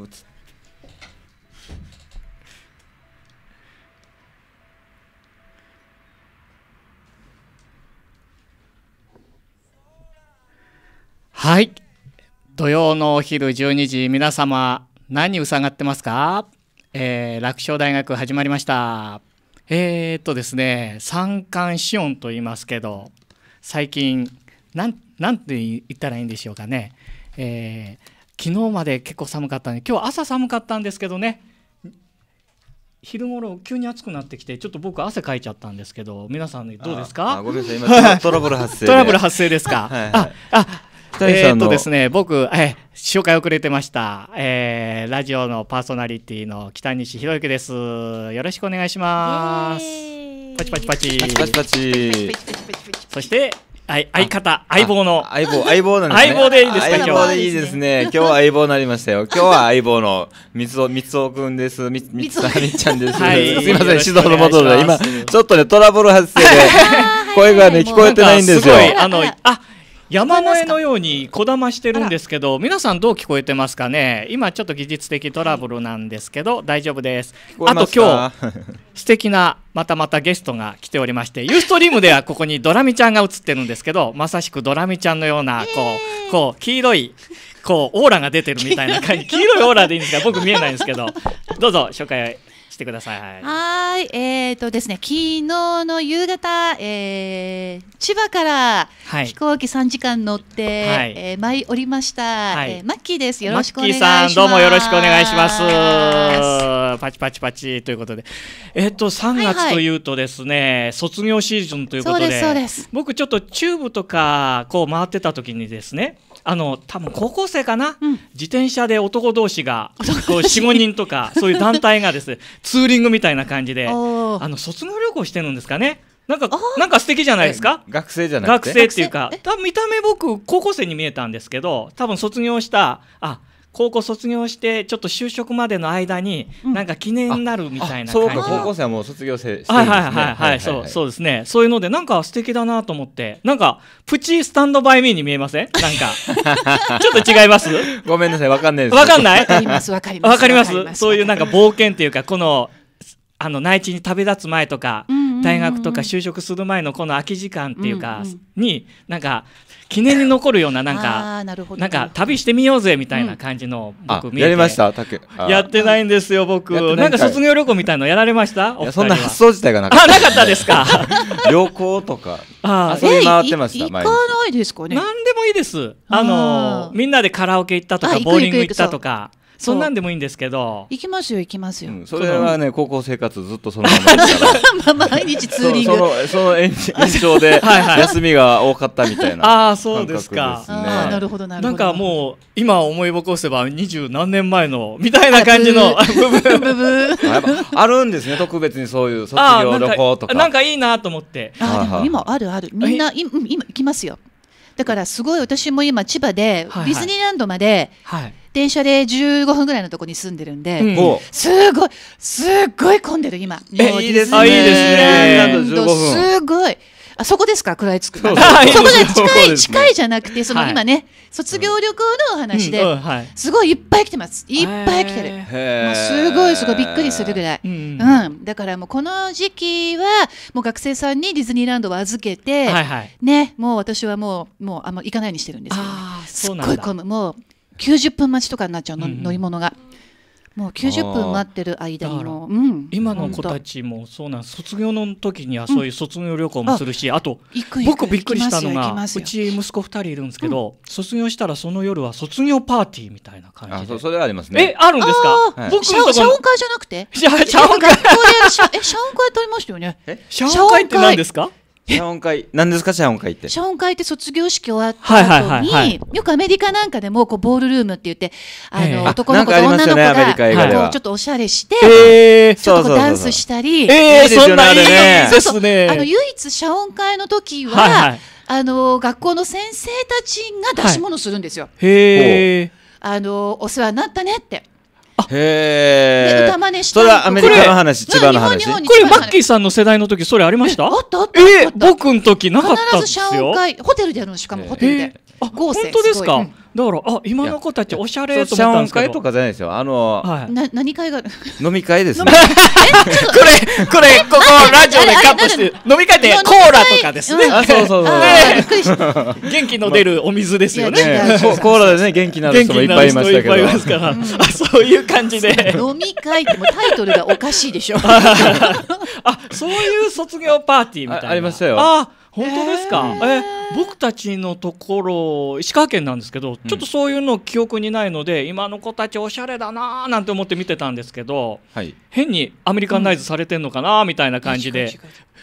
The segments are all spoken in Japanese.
映っはい土曜のお昼12時皆様何うさがってますか、えー、楽勝大学始まりましたえー、っとですね三寒四温と言いますけど最近なんなんて言ったらいいんでしょうかね、えー、昨日まで結構寒かったんで、今日朝寒かったんですけどね、昼頃急に暑くなってきて、ちょっと僕、汗かいちゃったんですけど、皆さん、どうですかごめんなさい、今、トラブル発生。トラブル発生ですか。はいはい、ああえっ、とですね、僕、えー、紹介遅れてました、えー、ラジオのパーソナリティの北西博之です。よろしくお願いします。パチパチパチ。パチパチパチ。そして相方相棒の相棒相棒なんですね。相棒でいいですか今日相棒でいいですね。今日は相棒になりましたよ。今日は相棒のみつおみつおくんです。みつ、みつみちゃんです。はい、すみません指導のもとで今ちょっとねトラブル発生で声がね聞こえてないんですよ。あのあ。山前のようにこだましてるんですけど皆さんどう聞こえてますかね今ちょっと技術的トラブルなんですけど大丈夫ですあと今日素敵なまたまたゲストが来ておりましてユーストリームではここにドラミちゃんが映ってるんですけどまさしくドラミちゃんのようなこうこう黄色いこうオーラが出てるみたいな感じ黄色いオーラでいいんですか僕見えないんですけどどうぞ紹介してください。はい、えっ、ー、とですね、昨日の夕方、えー、千葉から飛行機三時間乗って、はい、えー、舞い降りました、はい、えー、マッキーです。よろしくお願いします。どうもよろしくお願いします。パチパチパチということで、えっ、ー、と三月というとですね、はいはい、卒業シーズンということで、そうでで僕ちょっとチューブとかこう回ってた時にですね。あの多分高校生かな、うん、自転車で男同士が45人とかそういう団体がです ツーリングみたいな感じであの卒業旅行してるんですかね。なんか、なんか素敵じゃないですか学生じゃない。学生っていうか、多分見た目僕、高校生に見えたんですけど、多分卒業した、あ、高校卒業してちょっと就職までの間に、なんか記念になるみたいな感じ、うん、そうか高校生はもう卒業生してるんですねはいはいはいはい、そうそうですねそういうのでなんか素敵だなと思ってなんかプチスタンドバイミーに見えませんなんか ちょっと違いますごめんなさいわかんないですわかんないわかりますわかりますそういうなんか冒険っていうかこのあの内地に旅立つ前とか、大学とか就職する前のこの空き時間っていうかに、なんか記念に残るようななんかな、なんか旅してみようぜみたいな感じの、うん、僕見やりましたやってないんですよ僕なんか卒業旅行みたいのやられましたそんな発想自体がなかったなかったですか 旅行とかあ遊び回ってました行かないですかね何でもいいですあのみんなでカラオケ行ったとかボーリング行ったとかそんなんでもいいんですけど行きますよ行きますよ、うん、それはね高校生活ずっとそのまま毎 日ツーリングその延長 で休みが多かったみたいな、ね、ああそうですかあなるほどなるほどなんかもう今思い起こせば二十何年前のみたいな感じの部分 あるんですね特別にそういう卒業旅行とかなんかいいなと思ってあでも今あるあるみんな今行きますよだからすごい私も今千葉でディズニーランドまで電車で15分ぐらいのとこに住んでるんで、すごいすごい混んでる今。いいですね。すごい。あそこですか食らいつく。そこで近い近いじゃなくてその今ね卒業旅行のお話で、すごいいっぱい来てます。いっぱい来てる。もうすごいすごいびっくりするぐらい。うん。だからもうこの時期はもう学生さんにディズニーランドを預けて、ねもう私はもうもうあんま行かないようにしてるんですけど、すっごい混むもう90分待ちとかになっちゃうの、乗り物が。もう90分待ってる間にも、うん、今の子たちもそうなん卒業の時にはそういう卒業旅行もするし、うん、あと僕びっくりしたのがうち息子2人いるんですけど、うん、卒業したらその夜は卒業パーティーみたいな感じであそれはありますねえあるんですか、シはい、僕謝恩会じゃなくて謝恩会シャオ会ってありましたよね謝恩会って何ですか 謝恩会何ですか謝恩会って謝恩会って卒業式終わった後によくアメリカなんかでもこうボールルームって言ってあの男の子と女の子がこうちょっとおしゃれしてちょっとダンスしたりそんなねあの唯一謝恩会の時はあの学校の先生たちが出し物するんですよ。あのお世話になったねって。へえ。歌真似したそれはアメリカの話、千葉の話。これ、マッキーさんの世代の時、それありましたあったあった。え、僕の時なかったんですよ。必ずシャンホテルでやるの、しかもホテルで。あ本当ですか、うだからあ今の子たちおしゃれと思った会とかじゃないですよあのはい、な何会が飲み会ですね これこれここラジオでカットして飲み会でコーラとかですね、そうそうそう、元気の出るお水ですよねコーラでね元気な人もいっぱいいましたけど そういう感じで 飲み会ってタイトルがおかしいでしょあそういう卒業パーティーみたいなありましたよあ本当ですか、えー、僕たちのところ石川県なんですけど、ちょっとそういうの記憶にないので、うん、今の子たちおしゃれだなーなんて思って見てたんですけど、はい、変にアメリカンナイズされてんのかなみたいな感じで、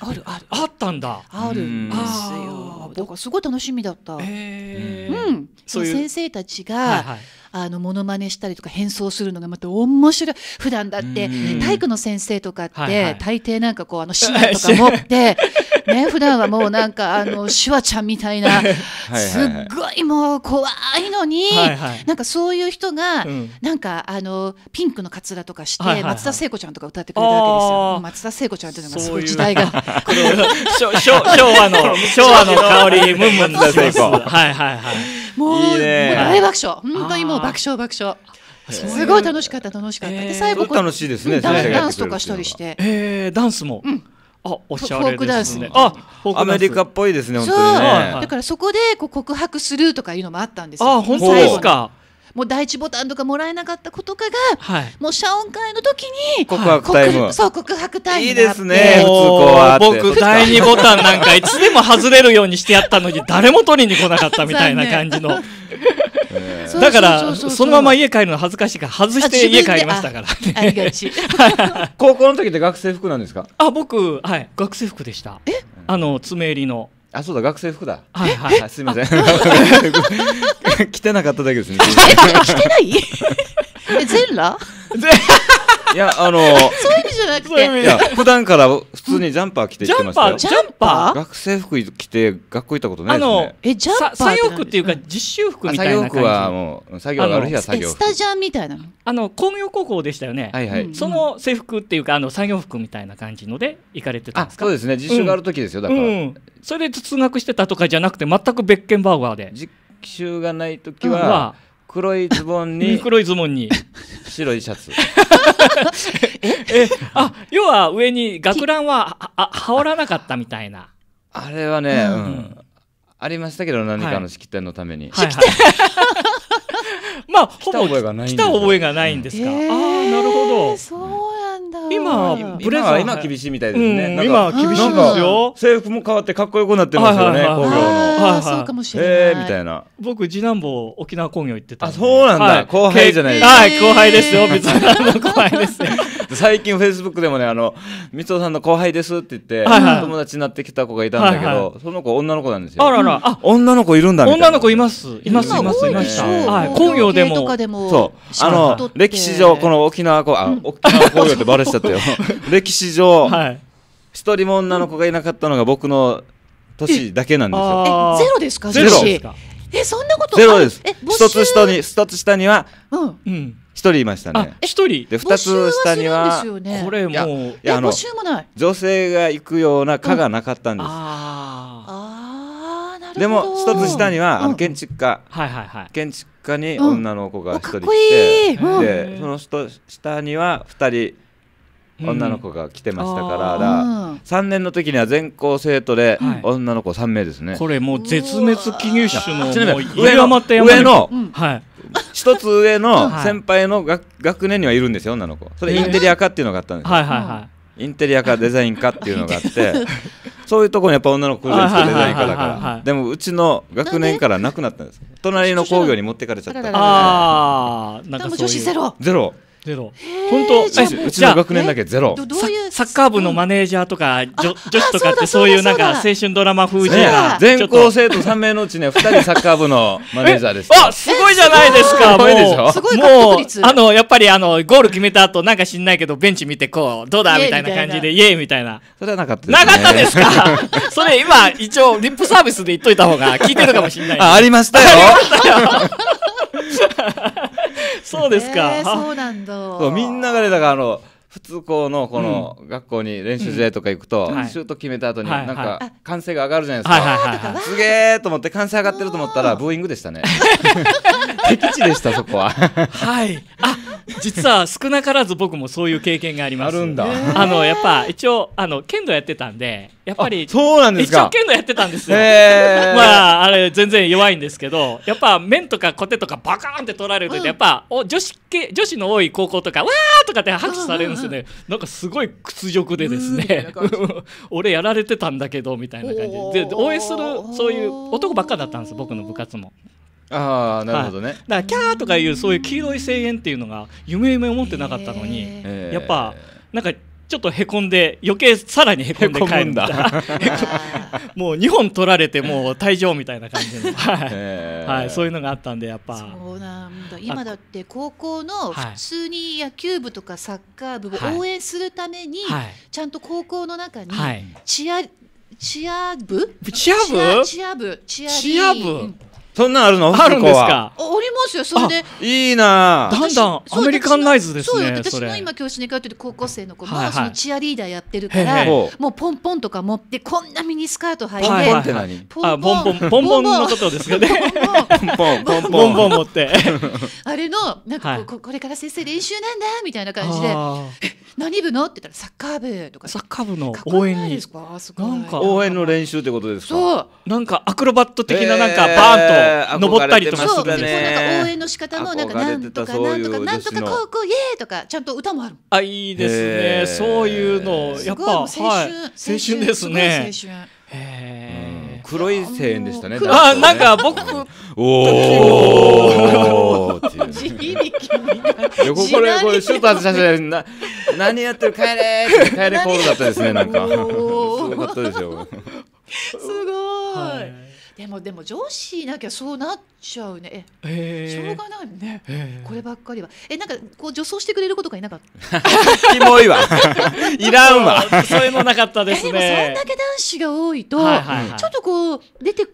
うん、あるあるあったんだあるんですよすごい楽しみだった、えー、うんそういう先生たちが、はいはい、あのモノマネしたりとか変装するのがまた面白い普段だって体育の先生とかって、はいはい、大抵なんかこうあのシナとか持って。ね、普段はもうなんかあのシュワちゃんみたいなすっごいもう怖いのになんかそういう人がなんかあのピンクのかつらとかして松田聖子ちゃんとか歌ってくれたわけですよ松田聖子ちゃんっていうのがすごい時代が 昭和の昭和の香りムンムンだ聖はいはいはいもうもう大爆笑本当にもう爆笑爆笑すごい楽しかった楽しかったで最後楽しいですねダンスとかしたりしてえダンスもあ、おしゃれダンスあ、アメリカっぽいですね。本当にね。だからそこでこう告白するとかいうのもあったんですよ。あ、本当ですか。もう第一ボタンとかもらえなかったことかが、はい、もう謝恩会の時に告白タイムそう告白タイムいいですね僕第二ボタンなんかいつでも外れるようにしてやったのに誰も取りに来なかったみたいな感じの。だからそのまま家帰るの恥ずかしいから外して家帰りましたから、ね、高校の時って学生服なんですかあ僕はい学生服でしたあの爪襟のあ、そうだ、学生服だ。はいはいはい、すみません。着 てなかっただけですね。着 てないえ全裸 いやあのそういう意味じゃなくていや普段から普通にジャンパー着てジ行ってャまンしパたーよジャンパー学生服着て学校行ったことないですねえジャンパーって何左右っていうか実習服みたい作業服はもう作業がある日は作え業スタジャンみたいなのあの工業高校でしたよねはいはいその制服っていうかあの作業服みたいな感じので行かれてたんですかそうですね実習がある時ですよだからうん、それで通学してたとかじゃなくて全く別件バーガーで実習がない時は黒いズボンに黒いズボンに白いシャツ えあ要は上に学ランはあ羽織らなかったみたいなあれはね、うん、うん、ありましたけど何かの式典のために、はいはい、まあ、ほぼ来た覚えがないん来ですた覚えがないんですか。ああ、なるほど。そうなんだ今ブレザー今は厳しいみたいですね。うん今は厳しいですよ。制服も変わってかっこよくなってますよね、工業の。あはいはいそうかもしれない、えー、みたいな。僕次男坊沖縄工業行ってたあそうなんだ後輩じゃないですかはい、後輩ですよ別にあの後輩ですね 最近フェイスブックでもねあの「光雄さんの後輩です」って言って、はいはい、友達になってきた子がいたんだけど、はいはい、その子女の子なんですよあららあ女の子いるんだみたいな女の子いますいますいますいますた、は工業でもそうあの歴史上この沖縄工あ沖縄工業ってバレしちゃったよ 歴史上、はい一人も女の子がいなかったのが僕の年だけなんですよ。えゼロですかゼロえそんなことゼロです。一つ下に一つ下には、うん、うん、一人いましたね。一人。で二つ下には、ね、これもういやあの女性が行くような科がなかったんです。うん、ああでも一つ下には、うん、あの建築家、はいはいはい、建築家に女の子が一人来て、いいでその人下には二人。女の子が来てましたから3年の時には全校生徒で女の子3名ですね、これもう絶滅危惧種の上の一つ上の先輩の学年にはいるんですよ女の子それインテリア科っていうのがあったんですよ、インテリア科デザイン科っていうのがあって そういうところにやっぱ女の子来るんですよデザイン科だからでもうちの学年からなくなったんです隣の工業に持ってかれちゃったああ女子ゼロゼロゼロ。本当。うちの学年だけゼロ。サッカー部のマネージャーとか女女子とかってそういうなんか青春ドラマ風じゃ全校生徒三名のうちね二人サッカー部のマネージャーです。あすごいじゃないですか。もうもうあのやっぱりあのゴール決めた後なんか知んないけどベンチ見てこうどうだみたいな感じでイエーみたいな。それはなかったなかったですか。それ今一応リップサービスで言っといた方が聞いてるかもしれない。あありましたよ。そうですか、えー、そうなんだみんながねだからあの普通校のこの学校に練習試合とか行くと、シュート決めた後になんか歓声が上がるじゃないですか、すげえと思って歓声上がってると思ったらブーイングでしたね 敵地でしたそこははいあ実は少なからず僕もそういう経験があります。あるんだ。あのやっぱ一応あの剣道やってたんで、やっぱりそうなんですか。一応剣道やってたんですよ。まああれ全然弱いんですけど、やっぱ面とかコテとかバカーンって取られるとやっぱ、お女子系女子の多い高校とかわーとかって拍手されるんですよね。なんかすごい屈辱でですね。俺やられてたんだけどみたいな感じで応援するそういう男ばっかだったんです僕の部活も。ああなるほどね、はい、だからキャーとかいうそういう黄色い声援っていうのが夢夢思ってなかったのに、えー、やっぱなんかちょっとへこんで余計さらにへこんで帰るんだ もう2本取られてもう退場みたいな感じの、はいえー、はい、そういうのがあったんでやっぱそうなんだ今だって高校の普通に野球部とかサッカー部を応援するために、ちゃんと高校の中にチア、チア部チア部チア部チア部、うんそんなんあるのあるんですかおりますよそれでいいなだんだんアメリカンナイズですそう私の今教室に通ってる高校生の子も、そのチアリーダーやってるからもうポンポンとか持ってこんなミニスカート履いて、はい、ポンポンポンポンポンポンのことですよねポンポンポンポン持って あれのなんかこ,、これから先生練習なんだみたいな感じで何部のって言ったらサッカー部とかサッカー部の応援になんか応援の練習ってことですかそうなんかアクロバット的ななんかバーンと登ったりとかするね。応援の仕方もなんかなんとかなんとかなんとか高校イエーとかちゃんと歌もある。あいいですね。そういうのやっぱ青春、はい、青春ですね。す青春。へ黒い声援でしたね。あ、なんか僕おおってい横これこれシュート外したな何やってる帰れ帰れコールだったですねなんか。すごかったですよ。すごい。はいでもでも上司いなきゃそうなっちゃうねえしょうがないね、こればっかりはえなんかこう助走してくれることがいなかった キもいわ いらんわ そういうのなかったですねでもそんだけ男子が多いと、ちょっとこう出て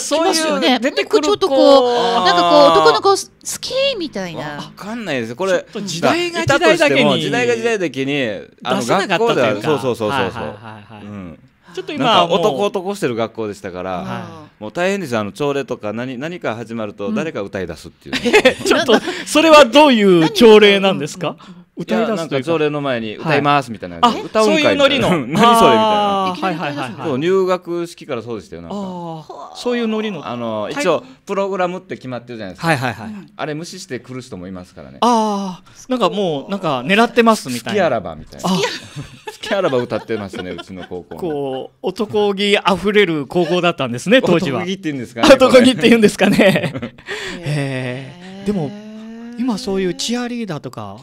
そういうね。出てくるちょっとこうなんかこう男の子好きみたいな。わかんないです。これ時代が時代だけに時代が時代的にあの学校ではそうそうそうそうそう。ん。ちょっと今男男してる学校でしたから、もう大変ですあの朝礼とか何何か始まると誰か歌い出すっていう、ちょっとそれはどういう朝礼なんですか、歌い出すというかそれの前に歌いますみたいな、はい、歌うんかいみたいな 何それみたいな、はいはいはいはい、そう入学式からそうでしたよなんかそういうノリのあの一応プログラムって決まってるじゃないですか、はいはいはい、あれ無視して来る人もいますからねああなんかもうなんか狙ってますみたいな好きあらばみたいな好きあらば歌ってましたねうちの高校こう男気あふれる高校だったんですね当時は男気って言うんですかね男気って言うんですかね へえでも今そういうチアリーダーとか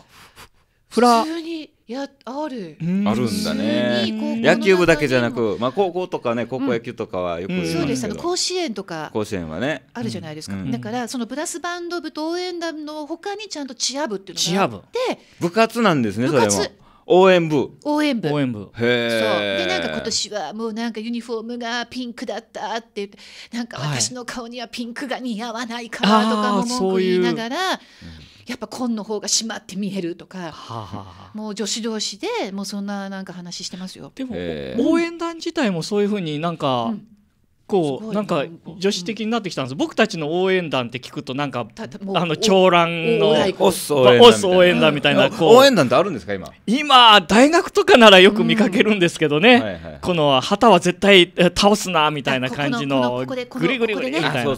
フラ普通にやある、あるんだね野球部だけじゃなく、まあ、高校とかね高校野球とかはよく、そうですあの甲子園とか甲子園はねあるじゃないですか、うん、だからそのブラスバンド部と応援団のほかにちゃんとチア部っていうのがあって部活なんですねそれも応援部応援部応援部へえでなんか今年はもうなんかユニフォームがピンクだったって言ってなんか私の顔にはピンクが似合わないからとかも文句言いながら、はいやっぱ紺の方がしまって見えるとか、はあはあ、もう女子同士でもうそんななんか話してますよでも、応援団自体もそういうふうになんか、構なんか女子的になってきたんです、うん、僕たちの応援団って聞くとなんかあの長蘭のオス応援団みたいな、応援団ってあるんですか今今大学とかならよく見かけるんですけどね、うんこの旗は絶対倒すなみたいな感じのグリグリグリみたいな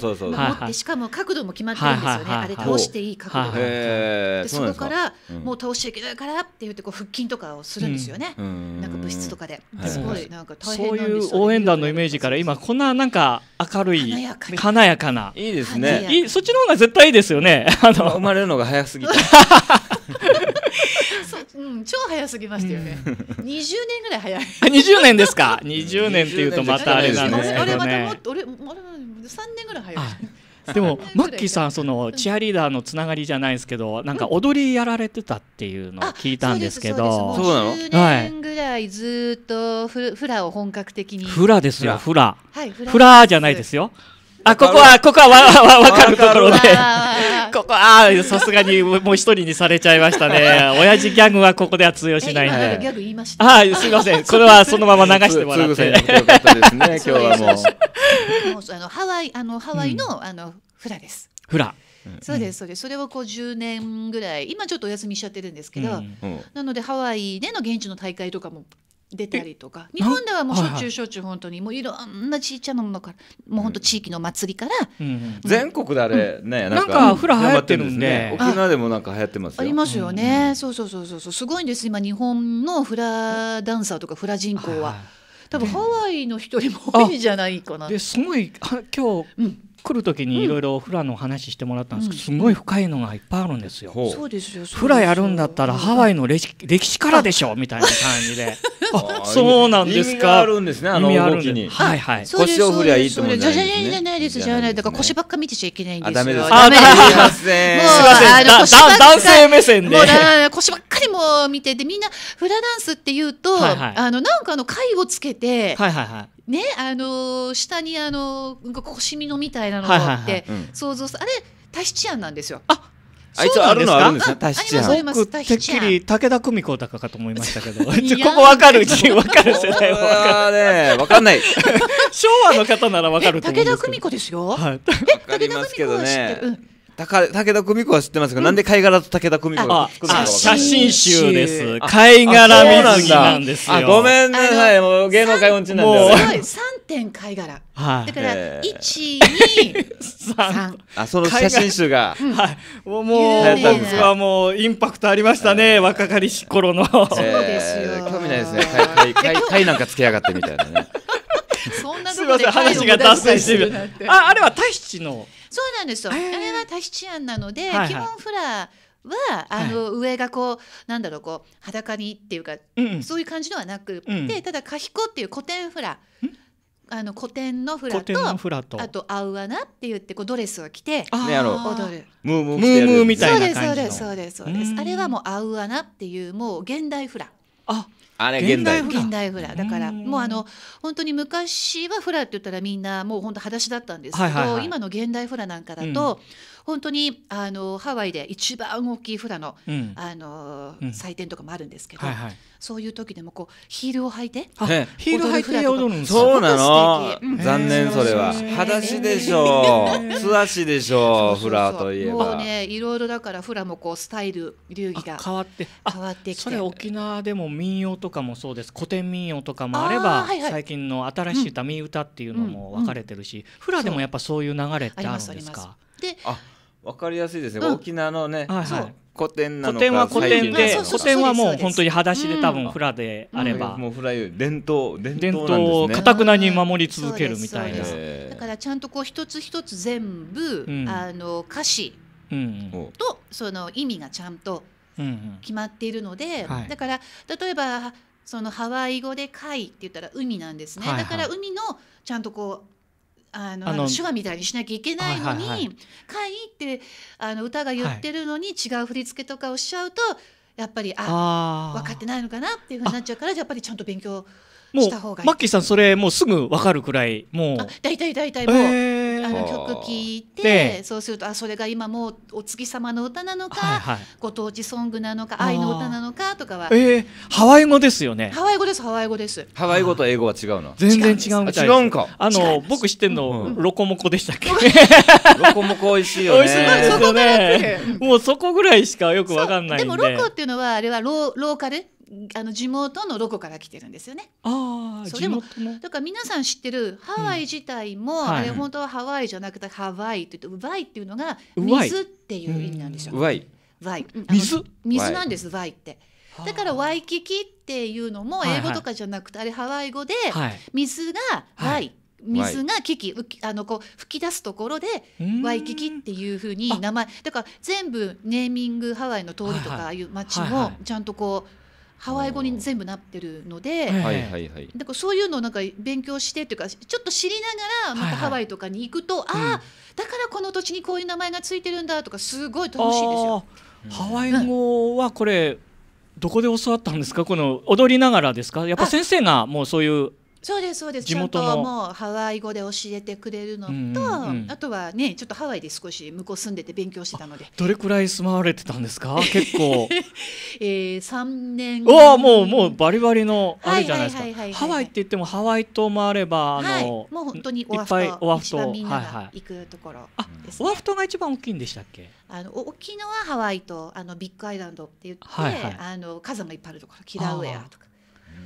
持しかも角度も決まってるんですよね、はいはい、あれ倒していい角度でそこからもう倒しちゃいけないからって言ってこう腹筋とかをするんですよね、なんか物質とかですごいなんか大変そういう応援団のイメージから今こんななんか明るい華やかないいですねいそっちの方が絶対いいですよね あの生まれるのが早すぎて うん、超早すぎましたよね、うん、20年ぐらい早い20 年ですか20年っていうとまたあれなんですけどね俺またも俺俺3年ぐらい早い でもマッキーさんそのチアリーダーのつながりじゃないですけどなんか踊りやられてたっていうのを聞いたんですけど、そうなの年ぐらいずっとフ,、フラを本格的にフラですよフラ、はい、フラじゃないですよあ、ここは、ここはわ、わ、わかるところで。ここは、さすがにもう一人にされちゃいましたね。親父ギャグはここでは通用しないんで。ギャグ言いました。はい、すみません。これはそのまま流してもらって。今日はもう。も うあのハワイ、あの、ハワイの、あの、フラです。フラ。そうですそうですそれをこう十年ぐらい今ちょっとお休みしちゃってるんですけど、なのでハワイでの現地の大会とかも出たりとか日本ではもうしょっちゅうしょっちゅう本当にもういろんなちっちゃなものからもう本当地域の祭りから、全国であれね、なんかフラ流行ってるんで沖縄でもなんか流行ってますありますよね、そうそうそうそうすごいんです今日本のフラダンサーとかフラ人口は、多分ハワイの人よりも多いじゃないかなですごい今日、うん来る時にいろいろフラの話してもらったんですけど、すごい深いのがいっぱいあるんですよ。そうですよフラやるんだったらハワイの歴史からでしょみたいな感じで。あそうなんですか。あるんですね。あの動きに。はいはい。腰を振りゃいいと思うんじゃないです。じゃないだから腰ばっか見てちゃいけないんですよ。ダメです。ダメです。すいません。すいませ男性目線で。腰ばっかりも見ててみんなフラダンスっていうと、あのなんかの貝をつけて。ねあの下にあの腰みのみたいなのがあって、はいはいはいうん、想像すあれタヒチアンなんですよ。ああいつあるのあるんですね。タヒチアン。僕てっきり武田久美子だかと思いましたけど、ここわかるうちわかる世代わかる。ねわかんない。昭和の方ならわかると思うんですけど。武田久美子ですよ。はい。え武田久美子は知ってる。うんたか武田久美子は知ってますけど、うん、なんで貝殻と武田久美子が作るのか写真集です貝殻水着なんですよごめんなさいもう芸能界音痴なんです三点貝殻、はい、だから123 あその写真集が、はいもう僕はもうインパクトありましたね、はい、若かりし頃の、そうですよ興味ないですね貝なんかつけやがってみたいなねそんなすみません話が脱線してるああれはタヒチのそうなんですよ、あれはタヒチアンなので、はいはい、基本フラはあの、はい、上がこうなんだろうこう裸にっていうか、うん、そういう感じではなくて、うん、ただカヒコっていう古典フラ、うんあの古典のフラとあとアウアナって言ってこうドレスを着て踊るムームームームーみたいな感じのそうですそうですそうですあれはもうアウアナっていうもう現代フラああれ現代代フラだからもうあの本当に昔はフラって言ったらみんなもう本当裸足だったんですけど、はいはいはい、今の現代フラなんかだと、うん本当にあのハワイで一番大きいフラの,、あの祭典とかもあるんですけど、そういう時でもこうヒールを履いてヒール履いて踊るんですそうなの残念それは裸足でしょう 素足でしょうフラといえばもうねいろいろだからフラもこうスタイル流儀が変わって変わってきてそれ沖縄でも民謡とかもそうです古典民謡とかもあれば最近の新しい民歌っていうのも分かれてるしフラでもやっぱそういう流れってあるんですかでわかりやすいですね、うん、沖縄のね、はいはい、古典なのか古典は古典で古典はもう本当に裸足で多分フラであれば、うん、もうフラより伝統伝統かた、ね、くなに守り続けるみたいな、だからちゃんとこう一つ一つ全部、あの歌詞とその意味がちゃんと決まっているので、はい、だから例えばそのハワイ語で「海」って言ったら海なんですね、はいはい、だから海のちゃんとこうあのあの手話みたいにしなきゃいけないのに「はいいはい、会議」ってあの歌が言ってるのに違う振り付けとかをしちゃうと、はい、やっぱりあ分かってないのかなっていうふうになっちゃうからやっぱりちゃんと勉強した方がいい。マッキーさんそれもうすぐ分かるくらいもう大体大体もう。えーあの曲聴いてそうするとあそれが今もうお月様の歌なのか、はいはい、ご当地ソングなのか愛の歌なのかとかは、えー、ハワイ語ですよねハワイ語ですハワイ語ですハワイ語と英語は違うの全然違うみたい違うんかあの僕知ってんの、うん、ロコモコでしたっけ ロコモコ美味しいよねね、もうそこぐらいしかよくわかんないでもロコっていうのはあれはロローカルあの地元のロコから来てるんですよね。ああ、地元だから皆さん知ってるハワイ自体も、あれ本当はハワイじゃなくてハワイって言ってウワイっていうのが水っていう意味なんですよ。ウワイ。ワイ。水水なんですワイって。だからワイキキっていうのも英語とかじゃなくて、あれハワイ語で水がワイ。水がキキ、あのこう吹き出すところでワイキキっていうふうに名前だから全部ネーミングハワイの通りとかああいう街もちゃんとこうハワイ語に全部なってるので、はいはいはい、だからそういうのをなんか勉強してというかちょっと知りながらまたハワイとかに行くと、はいはい、ああ、うん、だからこの土地にこういう名前がついてるんだとかすごい楽しいですよ。ハワイ語はこれ、どこで教わったんですかこの踊りながらですかやっぱ先生がもうそういうそうですそうですちゃんともうハワイ語で教えてくれるのと、うんうんうん、あとはねちょっとハワイで少し向こう住んでて勉強してたのでどれくらい住まわれてたんですか 結構、えー、3年うわもうもうバリバリのあれじゃないですかハワイって言ってもハワイ島もあればあの、はい、もう本当にオアフ島オアフ島みんなが行くところ、ねはいはい、オアフトが一番大きいんでしたっけあの沖縄ハワイとあのビッグアイランドって言って、はいはい、あの火山がいっぱいあるところキラウエアとか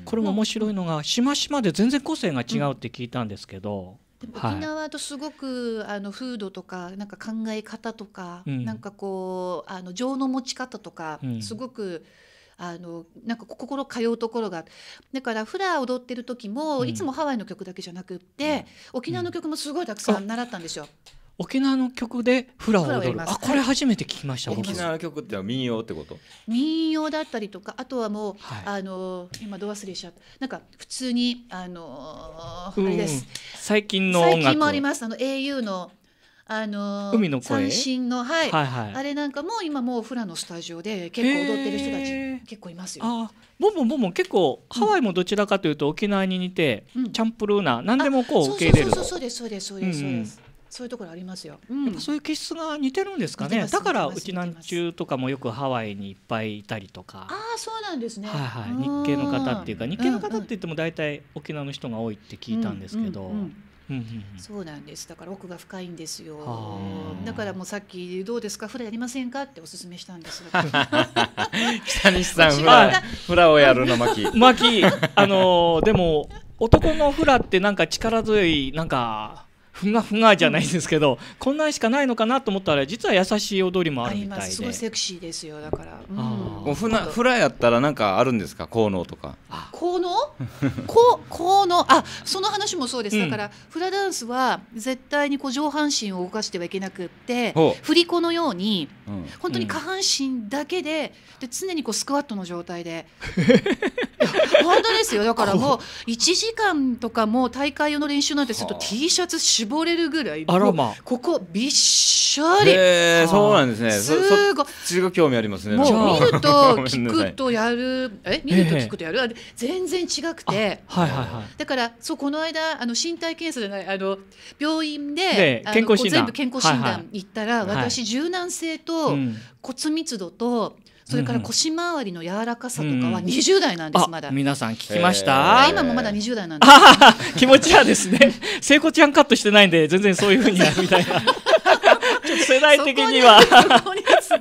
これも面白いのが島々で全然個性が違うって聞いたんですけど。沖縄とすごく、はい、あの風土とかなんか考え方とか、うん、なんかこうあの情の持ち方とか、うん、すごくあのなんか心通うところがだからフラ踊ってる時も、うん、いつもハワイの曲だけじゃなくって、沖縄の曲もすごいたくさん習ったんですよ。沖縄の曲でフラを踊るあこれ初めて聞きました、沖縄の曲って民謡ってこと民謡だったりとかあとはもう、はい、あの今ど忘れちゃったなんか普通にあのあれです最近の最近もありますあの au のあの海の声三振の、はい、はいはい、あれなんかも今もうフラのスタジオで結構踊ってる人たち結構いますよ。あボンボンボンボン結構ハワイもどちらかというと沖縄に似て、うん、チャンプルーな何でもこう受け入れる。そうそうそうそうですそうですそうです。そういうところありますよ、うん、そういう気質が似てるんですかねだからうちなんちゅうとかもよくハワイにいっぱいいたりとかああそうなんですね、はいはい、日系の方っていうか日系の方って言っても大体沖縄の人が多いって聞いたんですけど。そうなんですだから奥が深いんですよだからもうさっき「どうですかフラやりませんか?」っておすすめしたんです北西さんフラフラをやるの巻巻あのでも男のフラってなんか力強いなんかふがふがじゃないんですけど、うん、こんなんしかないのかなと思ったら実は優しい踊りもあるみたいですごいセクシーですよだから、うん、おふなフラやったらなんかあるんですか効能とか効能効 効能あその話もそうです、うん、だからフラダンスは絶対にこう上半身を動かしてはいけなくって振り子のように、うん、本当に下半身だけでで常にこうスクワットの状態で 本当ですよだからもう一時間とかも大会用の練習なんてすると T シャツ絞れるぐらいあらまここびっしょりへそうなんですねすごいそっ興味ありますねもう見ると 聞くとやるえ見ると聞くとやる全然違くてはいはいはいだからそうこの間あの身体検査じゃないあの病院で健康診断全部健康診断行ったら、はいはい、私柔軟性と骨密度と、はいそれから腰回りの柔らかさとかは20代なんです、まだ皆さん聞きました今もまだ20代なんです気持ちはですね聖子ちゃんカットしてないんで全然そういうふうにやるみたいな 世代的には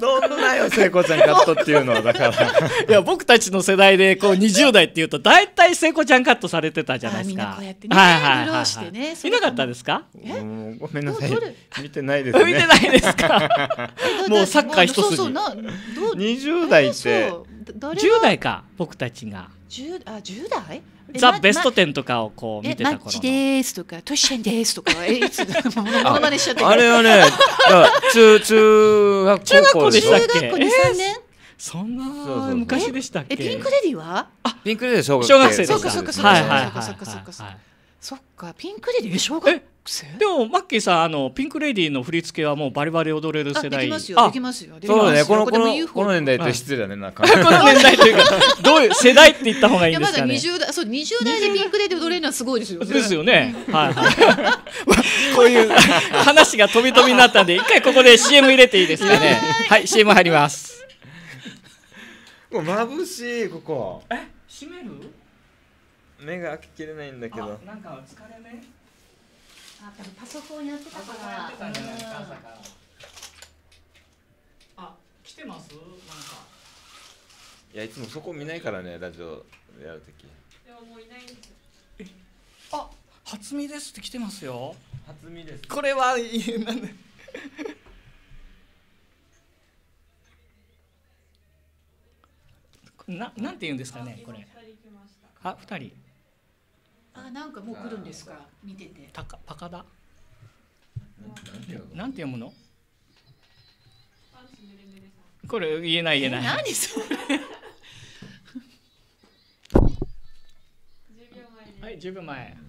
そんなよ聖子ちゃんカットっていうのはだから いや僕たちの世代でこう20代っていうと大体聖子ちゃんカットされてたじゃないですかはいはいはい、ね、いなかったですかごめんなさい見てないです、ね、見てないですか もうサッカー一筋そうそう20代って10代か僕たちが。10, あ10代ザ・ベスト10とかをこう見てた頃マッチですとかトシェンですとか いつものまねしちゃってあれはね中中学 中学校でしたっけ中学校2、3ね。そんな昔でしたっけえピンク・レディはあピンク・レディ小学生でしたそうかそうかそうかそうかそうかそうかピンク・レディ小学でもマッキーさんあのピンク・レディーの振り付けはもうバリバリ踊れる世代できますよそうねこのこのこの年代って失礼だねなんか この年代というかどういう世代って言った方がいいんですかねいやまだ20代そう20代でピンク・レディー踊れるのはすごいですよですよね、はい こういう話が飛び飛びになったんで一回ここで CM 入れていいですかねはい CM 入りますもう眩しいここえ閉める目が開けきれないんだけどなんか疲れあ、多分パソコンやってたから。やってたん朝から。あ、来てます、なんか。いや、いつもそこ見ないからね、ラジオやるとき。でも、もういないんですよ。あ、初見ですって来てますよ。初見です。これは、いえ、なんで。な、なんて言うんですかね、これ。あ、二人。あなんかもう来るんですか見ててたか高田なんて読むのこれ言えない言えない何それ はい十分前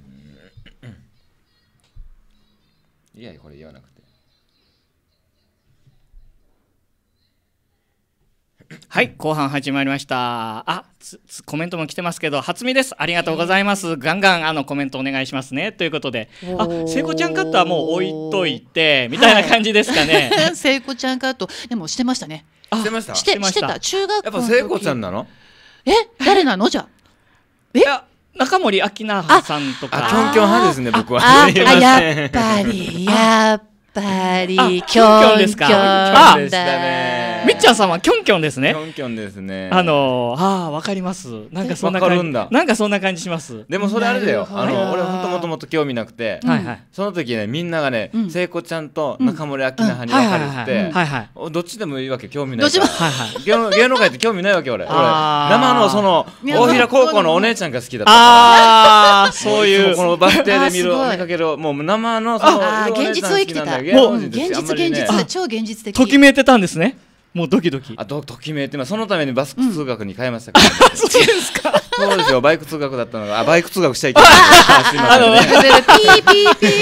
いやこれ言わなくてはい後半始まりましたあコメントも来てますけど初見ですありがとうございますガンガンあのコメントお願いしますねということであ聖子ちゃんカットはもう置いといてみたいな感じですかね、はい、聖子ちゃんカットでもしてましたねしてましたしてしてた中学やっぱ聖子ちゃんなのえ誰なのじゃえ中森明菜さんとか。あ、キョンキョン派ですね、僕は。あ、やっぱり、やっぱりキョンですか。あ、みっちゃんさんはキョンキョンですね。キョンキョンですね。あのあわかります。なんかそんな感じ。なんかそんな感じします。でもそれあれだよ。あの俺んともともと興味なくて、その時ねみんながね聖子ちゃんと中森明菜派に分かれてて、どっちでもいいわけ興味ない。芸能界って興味ないわけ俺。生のその大平高校のお姉ちゃんが好きだった。ああ そういうこのバス停で見る見かけるもう生のその現実を生きてた。もう現実現実、超現実的ときめいてたんですねもうドキドキあとときめいてそのためにバス通学に変えましたから、ね、うん、そうですかそうですよバイク通学だったのがあバイク通学したいけないあの、ね、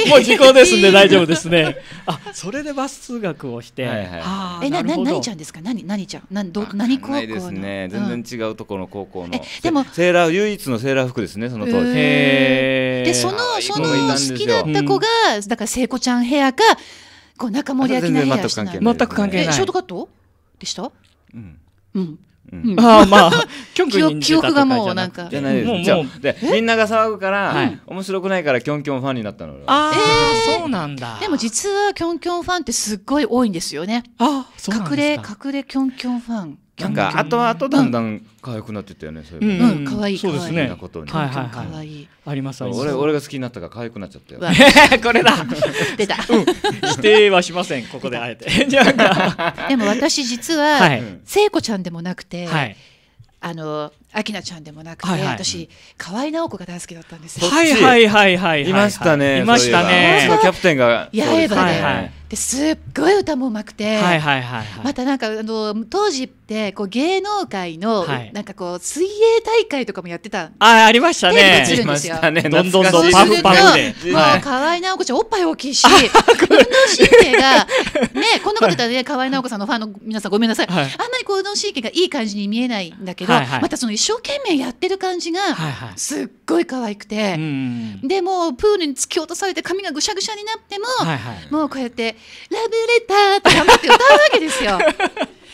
もう時効ですんで大丈夫ですねあそれでバス通学をして、はいはい、えなな何ちゃんですか何何ちゃん何ど何高校ないですね全然違うところの高校の、でもセーラー唯一のセーラー服ですねその当時でそのその好きだった子が、だから聖子ちゃんヘアかこう中森明菜ヘアして全く関係ないショートカットでしたうんうんうん、ああまあ 記憶がもうなんかじゃないですもみんなが騒ぐから、面白くないからキョンキョンファンになったのああ、そうなんだでも実はキョンキョンファンってすっごい多いんですよねあ隠れ隠れキョンキョンファンなんか後々だんだん可愛くなってたよね。そういうん、可愛いそうですね。なことに。はいはい可愛い。あります。俺俺が好きになったから可愛くなっちゃったよ。これだ。出た。否定はしません。ここで あえて。でも私実は聖子ちゃんでもなくて。あの明菜ちゃんでもなくて、私河合直子が大好きだったんですよ。はいはいはいはい。いましたね。いましたね。キャプテンが。やればね。ですっごい歌もうまくて、またなんかあの当時ってこう芸能界の、なんかこう水泳大会とかもやってたあありましたねテレどんどんどんパフパフでもう、い、河合直子ちゃんおっぱい大きいし運動神経がねこんなこと言ったらね河合直子さんのファンの皆さんごめんなさい、はい、あんまりこう運動神経がいい感じに見えないんだけど、はいはい、またその一生懸命やってる感じがすっごい可愛くて、はいはい、でもうプールに突き落とされて髪がぐしゃぐしゃになっても、はいはい、もうこうやって「ラブレター」って頑張って歌うわけですよ。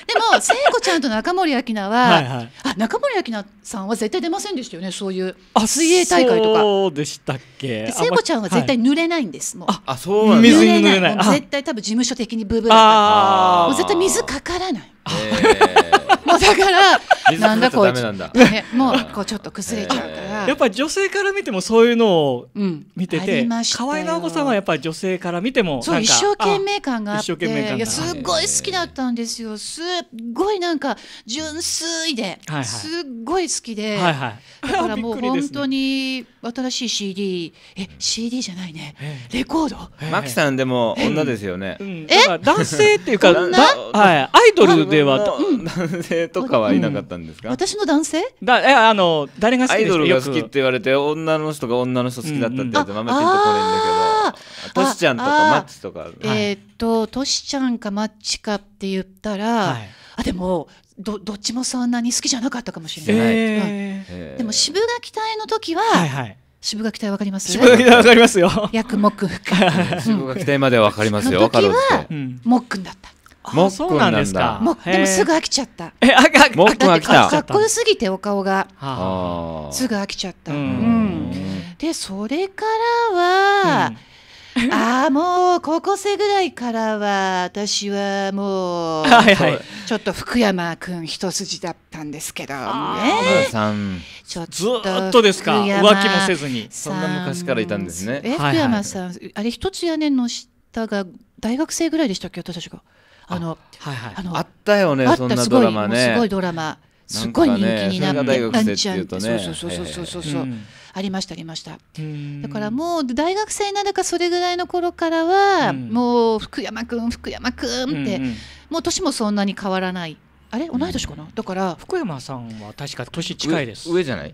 でも聖子ちゃんと中森明菜は、はいはい、あ中森明菜さんは絶対出ませんでしたよねそういう水泳大会とかそうでしたっけ聖子ちゃんは絶対濡れないんです、もうあそうなんです濡れない絶対多分事務所的にブーブーだからもう絶対水かからない、えーだからなんだこいつね、もうこうちょっと崩れちゃうから、やっぱり女性から見てもそういうのを見てて、うん、河合直子さんはやっぱり女性から見てもそう一生懸命感があっていやすごい好きだったんですよすっごいなんか純粋で、はいはい、すっごい好きで、はいはい、だからもう本当に新しい CD え CD じゃないねレコードマキさんでも女ですよね、え男性っていうかはいアイドルでは、うん、男性とかはいなかったんですか、うん、私の男性だえあの誰が好きアイドルが好きって言われて女の人が女の人好きだったって言われて、うんうん、あんまりピンとこなんだけどトシちゃんとかマッチとかえー、っとトシちゃんかマッチかって言ったら、はい、あでもどどっちもそんなに好きじゃなかったかもしれない、えーでも渋垣隊の時は、はいはい渋垣隊わかります渋垣隊わかりますよ。役目うん、渋垣隊まではわかりますよ。その時は、もっくんだった。もっくんなんですかもでもすぐ飽きちゃったえ飽きたかっこよすぎてお顔がすぐ飽きちゃった、でそれからは、ああもう高校生ぐらいからは私はもうはい、ちょっと福山君一筋だったんですけどねちょっとずっとですか浮気もせずにそんな昔からいたんですねえ福山さん、あれ一つ屋根の下が大学生ぐらいでしたっけ私たちが。あのはいはいあのあったよねあったすごいすごいドラマすごい人気になってなんちゃんってそうそうそうそうそうそうありましたありましただからもう大学生なだかそれぐらいの頃からはもう福山君福山君ってもう年もそんなに変わらないあれ同い年かなだから福山さんは確か年近いです上じゃない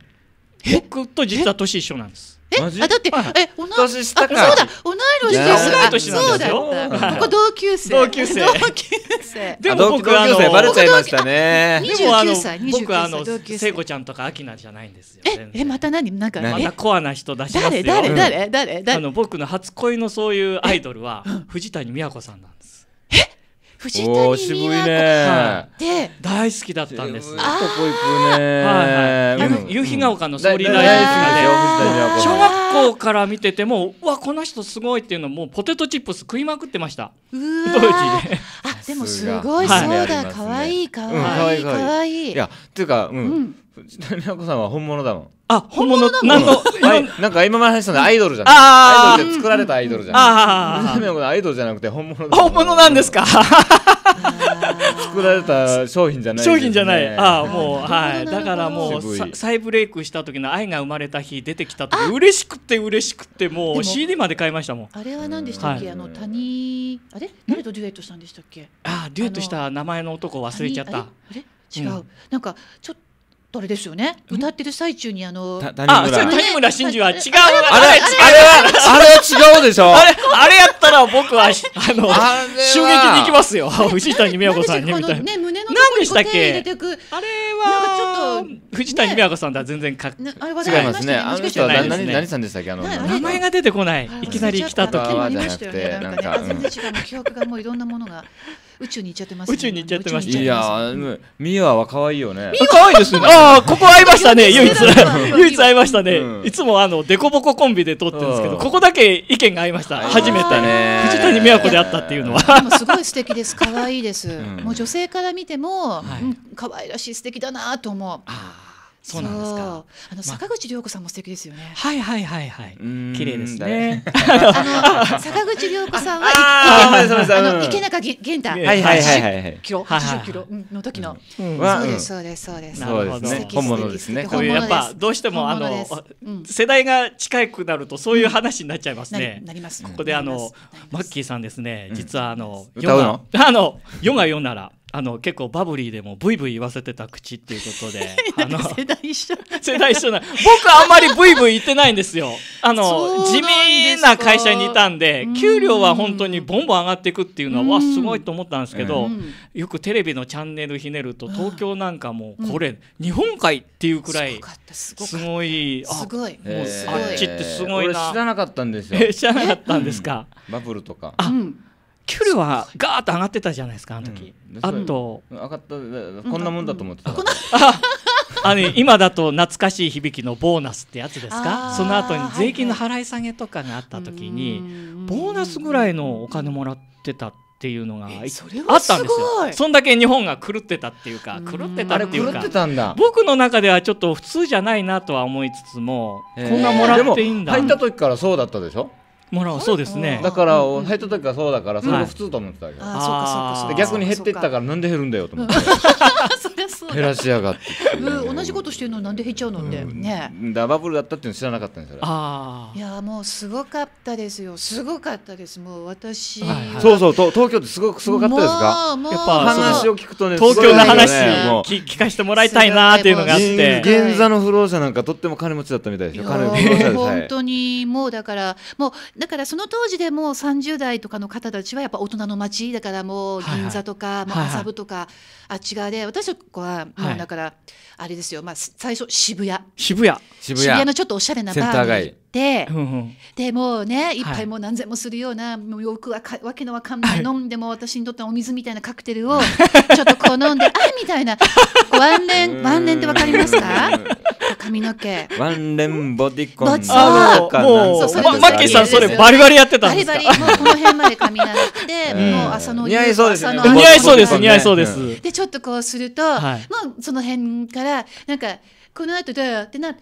僕と実は年一緒なんです。え、あだって、え、同じそうだ、同い年です。同い年なんですよ。ここ同級生。同級生。同級生。でも僕あのバレちゃいましたね。でもあの僕あの聖子ちゃんとかア菜じゃないんですよ。え、えまた何なんかまたコアな人出しますよ。誰誰誰誰誰。あの僕の初恋のそういうアイドルは藤谷美和子さんなんです。藤谷美渋いねで大好きだったんですああはいはい夕日が丘の総理大臣がね小学校から見ててもわこの人すごいっていうのもポテトチップス食いまくってました当時であでもすごいそうだ可愛い可愛い可愛いいやっていうかうん藤谷奈子さんは本物だもんあ本物なんのなんか今まで話したのアイドルじゃないアイドルで作られたアイドルじゃない藤谷奈子さんアイドルじゃなくて本物本物なんですか作られた商品じゃない、商品じゃないあもうはいだからもう再ブレイクした時の「愛が生まれた日」出てきた時嬉しくて嬉しくてもう CD まで買いましたもんあれは何でしたっけ、あの谷あれ誰とデュエットしたんでしたっけあデュエットした名前の男忘れちゃったあれ違う、なんかちょっとあれですよね歌ってる最中にあのあ谷村新司は違うあれあれはあれは違うでしょあれあれやったら僕はあの襲撃できますよ藤谷美和子さんにみたいな何でしたっけあれはちょっと藤谷美和子さんとは全然か違いますねあの人は何何さんでしたっけあの名前が出てこないいきなり来た時はじゃなくてなんか全然違う記憶がもういろんなものが宇宙に行っちゃってます、ね、宇宙に行っちゃってます。いや、ミアは可愛いよね。可愛いですね。ああ、ここ会いましたね。唯一、唯一会いましたね。いつもあのデコボココンビで撮ってるんですけど、ここだけ意見が合いました。初めて藤谷美和子であったっていうのは。すごい素敵です。可愛いです。もう女性から見ても可愛らしい素敵だなと思う。そうなんですか。あの坂口涼子さんも素敵ですよね。はいはいはいはい。綺麗ですね。坂口涼子さんはあの池中玄太はい。キロ80キロの時のそうですそうですそうです。なるほど。本物ですね。やっぱどうしてもあの世代が近くなるとそういう話になっちゃいますね。なります。ここであのマッキーさんですね。実はあの歌あのよがよなら。あの結構バブリーでもブイブイ言わせてた口っていうことで あの世代一緒 世代一緒な僕あんまりブイブイ言ってないんですよあの地味な会社にいたんで給料は本当にボンボン上がっていくっていうのはわすごいと思ったんですけど、よくテレビのチャンネルひねると東京なんかもこれ、日本海っていうくらいすごいすごいあっちってすごいな知らなかったんですよ 知らなかったんですか、バブルとかあ、うん給料はガーッと上がってたじゃないですかあの時、うん、あと上がったこんなもんだと思ってた、うん、あの今だと懐かしい響きのボーナスってやつですかその後に税金の払い下げとかがあった時に、はいはい、ボーナスぐらいのお金もらってたっていうのがあったんですよそんだけ日本が狂ってたっていうか狂ってたっていうか僕の中ではちょっと普通じゃないなとは思いつつもこんなもらっていいんだ、入った時からそうだったでしょもらうそうですねだから減った時はそうだからそれが普通と思ってたけど、はい、逆に減っていったからなんで減るんだよと思って 減らしやがって、ね、同じことしてるのなんで減っちゃうのって、うん、ねだバブルだったっていうの知らなかったんですよいやもうすごかったですよすごかったですもう私、はいはい、そうそうと東京ってすごくすごかったですかやっぱ話を聞くとね東京の話、ね、聞聞かせてもらいたいなっていうのがあって現座の不労者なんかとっても金持ちだったみたいですよ金持ち本当にもうだからもうだからその当時でもう30代とかの方たちはやっぱ大人の街だからもう銀座とか麻布とかあっち側で私たちはもうだからあれですよまあ最初渋谷渋谷渋谷のちょっとおしゃれなバーにて、うん、でもうね一杯もう何千もするような、はい、もうよくわかわけのわかんない、飲んでも私にとってはお水みたいなカクテルを ちょっとこう飲んであみたいな晩年晩年ってわかりますか髪の毛ワンレンボディコンあもうもうそうマッキーさんそれバリバリやってたんですかバリバリもうこの辺まで髪なって、もう朝の似合いそうです似合いそうです似合いそうです、でちょっとこうすると、はい、もうその辺からなんかこの後だよってなって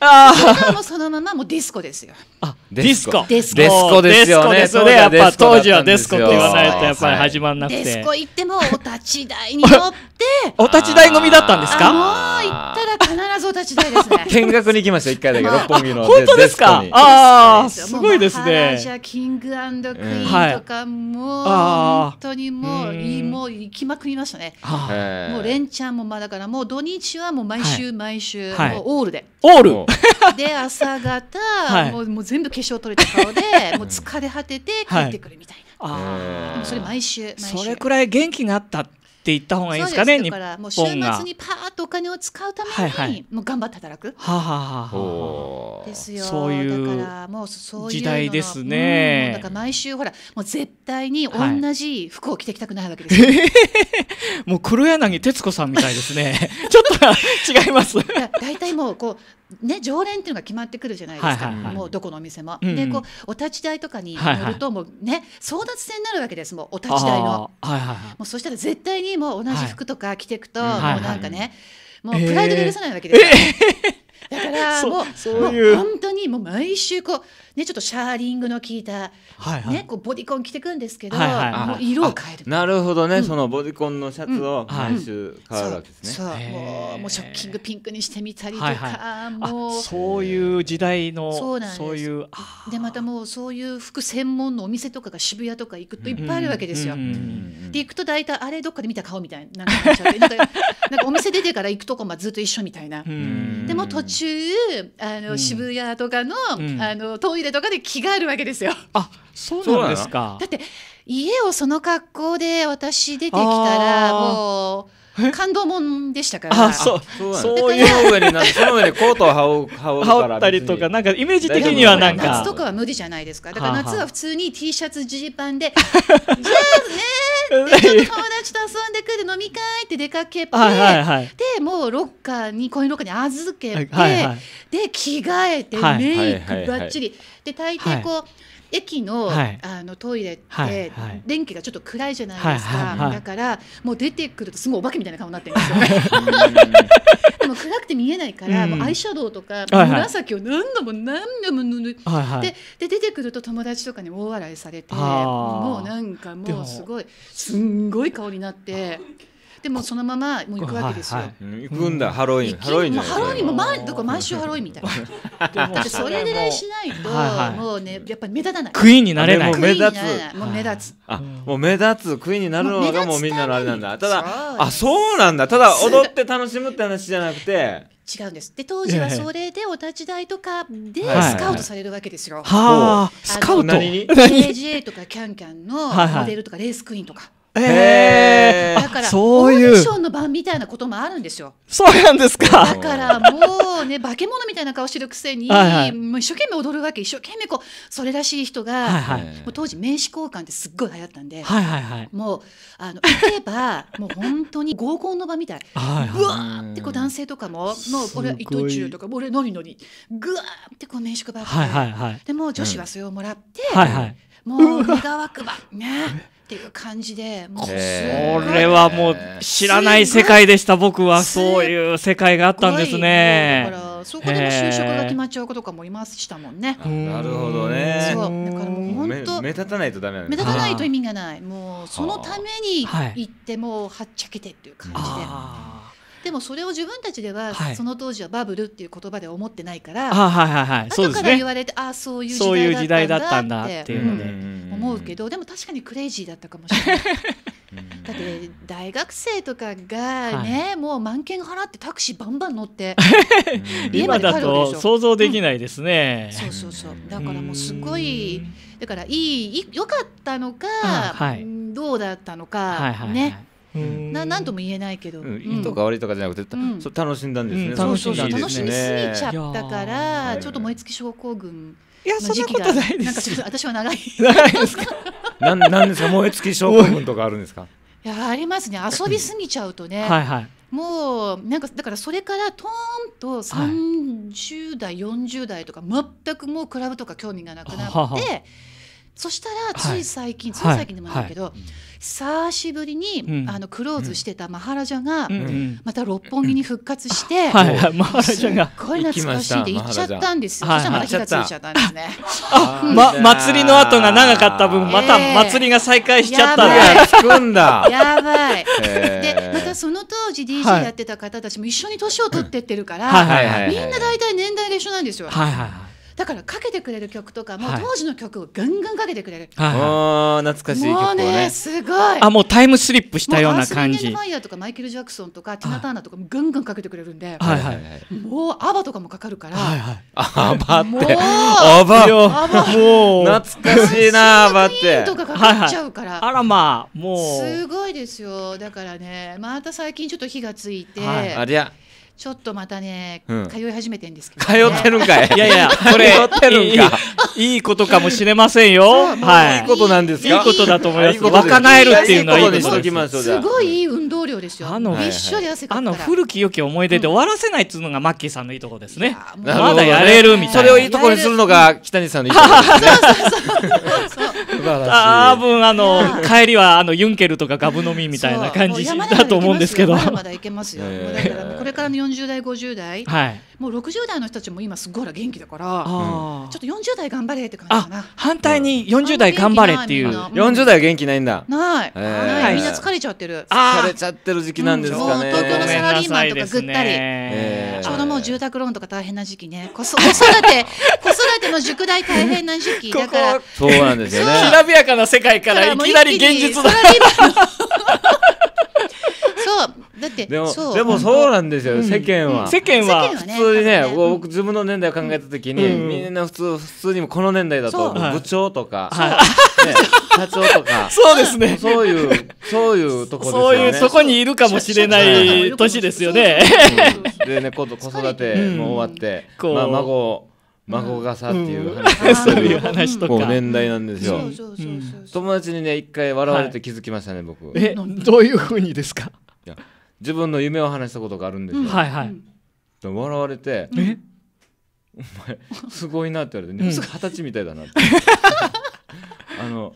もうそのままもうディスコですよ。あディスコディスコですよねですよねやっぱ当時はディスコって言わないとやっぱり始まんなくて、ディスコ行ってもお立ち台に乗って お立ち台組だったんですかもう行ったら必ずお立ち台ですね 見学に行きました一回だけ六本木の本当ですかああすごいですねじゃキングクイーンとか、もう本当にもうもう行きまくりましたねもう連チャンもまだからもう土日はもう毎週毎週、もうオールでオール で朝方、はいもうもう全部化粧取れた顔でもう疲れ果てて帰ってくるみたいな、ああそれ毎週毎週それくらい元気があったって言った方がいいですかね、日本が。週末にパーッとお金を使うために、はいはい、もう頑張って働く。ははははですよ。そういうもうそういう時代ですね。だから毎週ほらもう絶対に同じ服を着てきたくないわけですよ。はい、もう黒柳徹子さんみたいですね。ちょっと違います。だいたいもうこうね、常連っていうのが決まってくるじゃないですか、はいはいはい、もうどこのお店も。うんでこうお立ち台とかに乗るともうね、はいはい、争奪戦になるわけですもうお立ち台の、はいはいはい、もうそしたら絶対にもう同じ服とか着てくと、はい、もうなんかね、もうプライドが許さないわけですよ、えーだから もううう本当にもう毎週こうねちょっとシャーリングの効いた、はいはい、ねこうボディコン着てくんですけど、はいはい、もう色を変えるなるほどね、うん、そのボディコンのシャツを毎週変わるわけですね、うんうん、そうもうもうショッキングピンクにしてみたりとか、はいはい、もうそういう時代のそうなんそういうでまたもうそういう服専門のお店とかが渋谷とか行くといっぱいあるわけですよ、で行くと大体あれどっかで見た顔みたいな なんかなんかお店出てから行くとこまずっと一緒みたいな、でも途中中あの、うん、渋谷とかのうん、あのトイレとかで着替えるわけですよ。あそうなんですかだって家をその格好で私出てきたらもう。感動もんでしたから。あ、そう。そういう上になっその上にコートを羽織 羽織羽織ったりとか、なんかイメージ的にはなんか。夏とかは無理じゃないですか。だから夏は普通に T シャツ、ジーパンで、じゃあね友達と遊んでくる飲み会って出かけて、で、もうロッカーに、コインロッカーに預けて、で、着替えて、メイクばっちり。で、大抵こう、駅の,、あのトイレって電気がちょっと暗いじゃないですか、だからもう出てくるとすごいお化けみたいな顔になってるんですよ でも暗くて見えないから、もうアイシャドウとか紫を何度も何度も塗って、で出てくると友達とかに大笑いされてもうなんかもうすごいすんごい顔になって。でもそのままもう行くわけですよ、はいはい、行くんだ、ハロウィンハロウィンハロウィンも毎だか毎週ハロウィンみたいなそれぐらいしないとはい、もうねやっぱり目立たないクイーンになれない目立つもう目立つあもう目立つクイーンになるのがもうみんなのあれなんだただあそうなんだただ踊って楽しむって話じゃなくて違うんです。で当時はそれでお立ち台とかでスカウトされるわけですよ。はあ、スカウト。a g a とかキャンキャンのモデルとかレースクイーンとか。へえ。だからそういうオーディションの版みたいなこともあるんですよ。そうなんですか。だからもうね化け物みたいな顔してるくせに、もう一生懸命踊るわけ一生懸命こうそれらしい人が、はいはい、もう当時名刺交換ってすっごい流行ったんで、はいはいはい、もうあの行けばもう本当に合コンの場みたい。はいはい、うわーってこう男性とかももう俺は伊藤忠とか俺ノリノリぐわーってこう名刺配って、はいはいはい、でも女子はそれをもらって、はいはい、もう願わくばね。っていう感じでもうこれはもう知らない世界でした僕はそういう世界があったんですね。そこでも就職が決まっちゃう子とかもいましたもんね。なるほどね。そうだからもう本当目立たないとダメ、ね、目立たないと意味がない。もうそのために行ってもはっちゃけてっていう感じで。でもそれを自分たちでは、はい、その当時はバブルっていう言葉で思ってないからあ、はいはいはい、後から言われて、ね、ああそういう時代だったんだっていうので、うん、思うけどでも確かにクレイジーだったかもしれない。だって大学生とかがね、はい、もう満件払ってタクシーバンバン乗って 今だと想像できないですね、うん、そうそうそうだからもうすごいだからいい良かったのか、はい、どうだったのか、はいはいはい、ねな何とも言えないけど、いいとか悪いとかじゃなくて、そ楽しんだんですね、う楽しみすぎちゃったからちょっと燃え尽き症候群いやそんなことないなんかちょっと私は長い長いですか なんなんですか燃え尽き症候群とかあるんですかいやありますね遊びすぎちゃうとねはい、はい、もうなんかだからそれからトーンと30代、はい、40代とか全くもうクラブとか興味がなくなってそしたらつい最近、つい最近でもないけど、久しぶりに、うん、あのクローズしてたマハラジャが、うん、また六本木に復活して、はいはい、マハラジャがすっごい懐かしいで行っちゃったんですよ。そしたらまた火がついちゃったんですね。ま、祭りの後が長かった分、また祭りが再開しちゃったん、えー、だ。やばい。で、またその当時 DJ やってた方たちも一緒に年を取ってってるから、ははいいみんな大体年代が一緒なんですよ。はいはいはいだからかけてくれる曲とかも、当時の曲をガンガンかけてくれる、ああ懐かしい曲をねすごいあもうタイムスリップしたような感じファイヤーとかマイケル・ジャクソンとかティナ・ターナとかもガンガンかけてくれるんで、はいはい、もうアバとかもかかるから、はいはい、アバってアバよもう懐かしいなアバってとかかかっちゃうから、あらまあもうすごいですよだからねまた最近ちょっと火がついて、ありゃちょっとまたね、うん、通い始めてんですけど、ね、通ってるんかい。いやいや、これ通ってるんかいいいことかもしれませんよ。はい。いいことなんですいいことだと思います。若えるっていうのはいいですすごいいい運動量ですよ。あの、びっしょり汗かあの古き良き思い出で終わらせないっつうのがマッキーさんのいいところですね。まだやれるみたいな。それをいいところにするのが北西さんのいいとこですね。そうそうそう。多分あの帰りはあのユンケルとかガブ飲みみたいな感じだと思うんですけどまだまいけますよ、これからの40代50代、はいもう60代の人たちも今すごい元気だから、ちょっと40代頑張れって感じかな反対に40代頑張れっていう、40代元気ないんだない、いみんな疲れちゃってる疲れちゃってる時期なんですかね、東京のサラリーマンとかぐったり、えちょうどもう住宅ローンとか大変な時期ね子育て子育ての塾代大変な時期だからそうなんですよねきらびやかな世界からいきなり現実だだってでもでもそうなんですよ、世間は、世間は普通にね僕自分の年代を考えた時に、みんな普通普通にもこの年代だと部長とか、社長とか そうですねそういうそういうとこですそういうそこにいるかもしれない年ですよね。でね子育ても終わって、まあ、孫孫がさっていう話とか年代なんですよ友達にね一回笑われて気づきましたね、僕えどういうふうにですかいや自分の夢を話したことがあるんですよ、はいはい笑われて「えお前すごいな」って言われて、二、十、歳みたいだな」って あの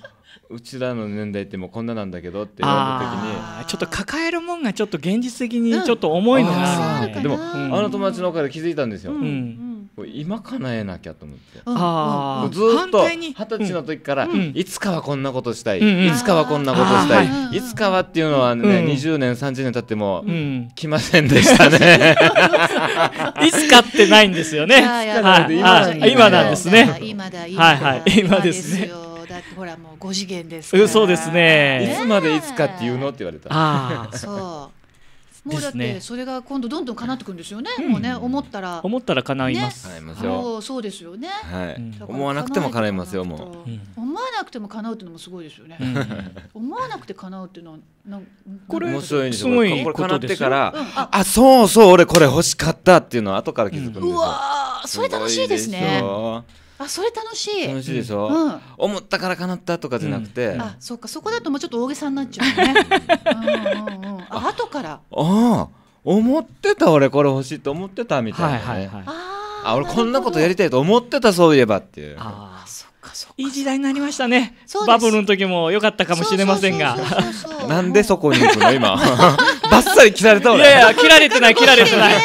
うちらの年代ってもうこんななんだけどって言われた時にちょっと抱えるもんがちょっと現実的にちょっと重いのがあうん、でも、うん、あの友達のおかげで気づいたんですよ、うん今叶えなきゃと思って、ああずっと二十歳の時から、いつかはこんなことしたい、いつかはこんなことしたい、いつかはっていうのはね、うん、20年30年経っても、来ませんでしたね いつかってないんですよね今なんですね今だ今だはいはい今ですねだってほらもう5次元ですそうですねいつまでいつかっていうのって言われたああそうもうだってそれが今度どんどん叶ってくるんですよね、もうね思ったら思ったら叶います叶いますよそうですよね、はい、思わなくても叶いますよもう、思わなくても叶うっていうのもすごいですよね、思わなくて叶うっていうのはなんこれ面白いすごいこれ叶ってから、あそうそう俺これ欲しかったっていうのは後から気づくんですよ、うわそれ楽しいですねあそれ楽しい楽しいでしょ、うん、思ったからかなったとかじゃなくて、うん、あそうかそこだともうちょっと大げさになっちゃうねうんうんうんあ後からああ思ってた俺これ欲しいと思ってたみたいな、ね、はいはい、あ俺こんなことやりたいと思ってたそういえばっていうああそっかそっかいい時代になりましたねバブルの時も良かったかもしれませんがなんでそこに行くの今 バッサリ切られた俺いやいや切られてない切られてない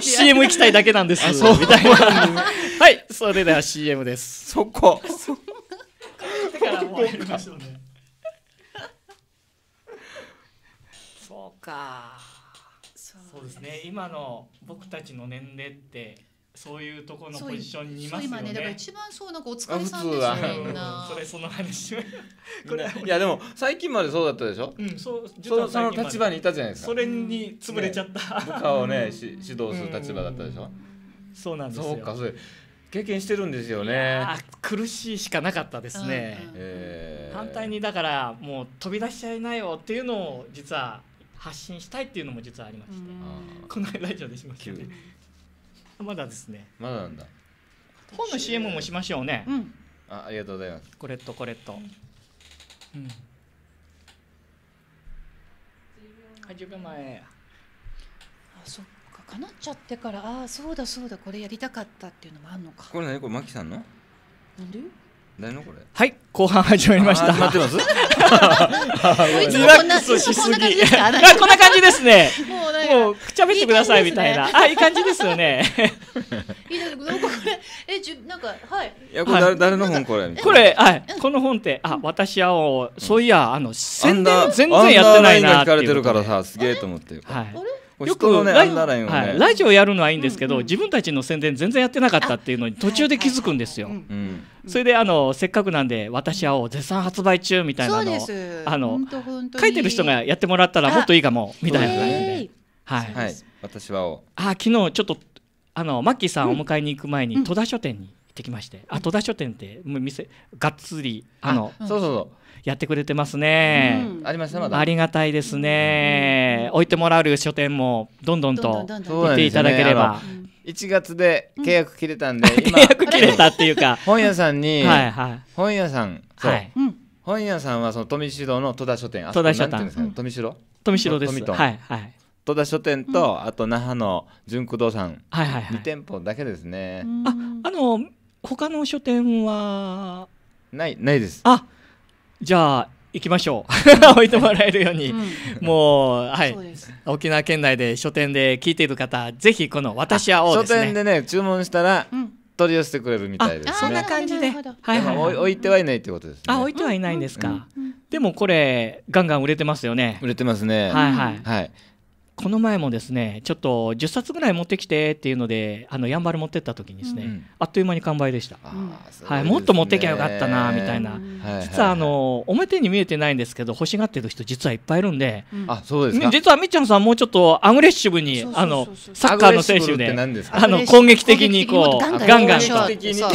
CM 行きたいだけなんですみたいな はいそれでは CM ですそこだからもうそうかそうですね今の僕たちの年齢ってそういうところのポジションにいますよね。今ねだから一番そうなんかお疲れさんですね。それその話。れいやでも最近までそうだったでしょ。うんそうそその立場にいたじゃないですか。それに潰れちゃった。部下をねし指導する立場だったでしょ。うそうなんですよ。そうかそれ経験してるんですよね苦しいしかなかったですね、反対にだからもう飛び出しちゃいないよっていうのを実は発信したいっていうのも実はありまして、この間ラジオでしましたねまだですねまだなんだ本の CM もしましょうね、うん、あありがとうございますこれとこれと、うん、あ10秒前あそっかかなっちゃってからああそうだそうだこれやりたかったっていうのもあるのかこれ何これマキさんのなんで誰のこれはい後半始まりました待ってます リラックスしすぎこんな感じですねもうくちゃべってくださいみたいな、ね、あいい感じですよね いいですこれえじゅなんかはいいやこれ誰,、誰の本これこれはいこの本ってあ私はそういやあの宣伝全然やってないなっていうあんなラインが聞かれてるからさすげえと思ってはいあれよく、ね、ラジオ、はい、ラジオやるのはいいんですけど、うんうん、自分たちの宣伝全然やってなかったっていうのに途中で気づくんですよ。それであのせっかくなんで「私は絶賛発売中」みたいなのあの書いてる人がやってもらったらもっといいかもみたいな感じで。はい、はい、私はあ昨日ちょっとあのマッキーさんお迎えに行く前に戸田書店に行ってきまして、うん、あ戸田書店って店がっつりあのそうそうそうやってくれてますね、うん、ありましたまだありがたいですね、置いてもらう書店もどんどんと行っていただければ。1月で契約切れたんで、契約切れたっていうか本屋さんに本屋さん本屋さんはその富城の戸田書店戸田書店富富です戸田書店と、あと那覇の純駆動さん、は2店舗だけですねああの他の書店はないないですあじゃあ行きましょう 置いてもらえるように、うん、もうはい沖縄県内で書店で聞いている方ぜひこの「私は王」ですね書店でね注文したら、うん取り寄せてくれるみたいですね。そんな感じで、はいはい、はい、置いてはいないってことです、ね、あ、置いてはいないんですか。うんうん、でもこれガンガン売れてますよね。売れてますね。はいはい。はい。この前もですねちょっと10冊ぐらい持ってきてっていうのであのやんばる持ってった時にですね、うん、あっという間に完売でした、うん、はい、もっと持ってきゃよかったなみたいな、うん、実はあの表に見えてないんですけど欲しがってる人実はいっぱいいるんで、あそうです実はみっちゃんさんもうちょっとアグレッシブにあのサッカーの選手であの攻撃的にこうガンガンと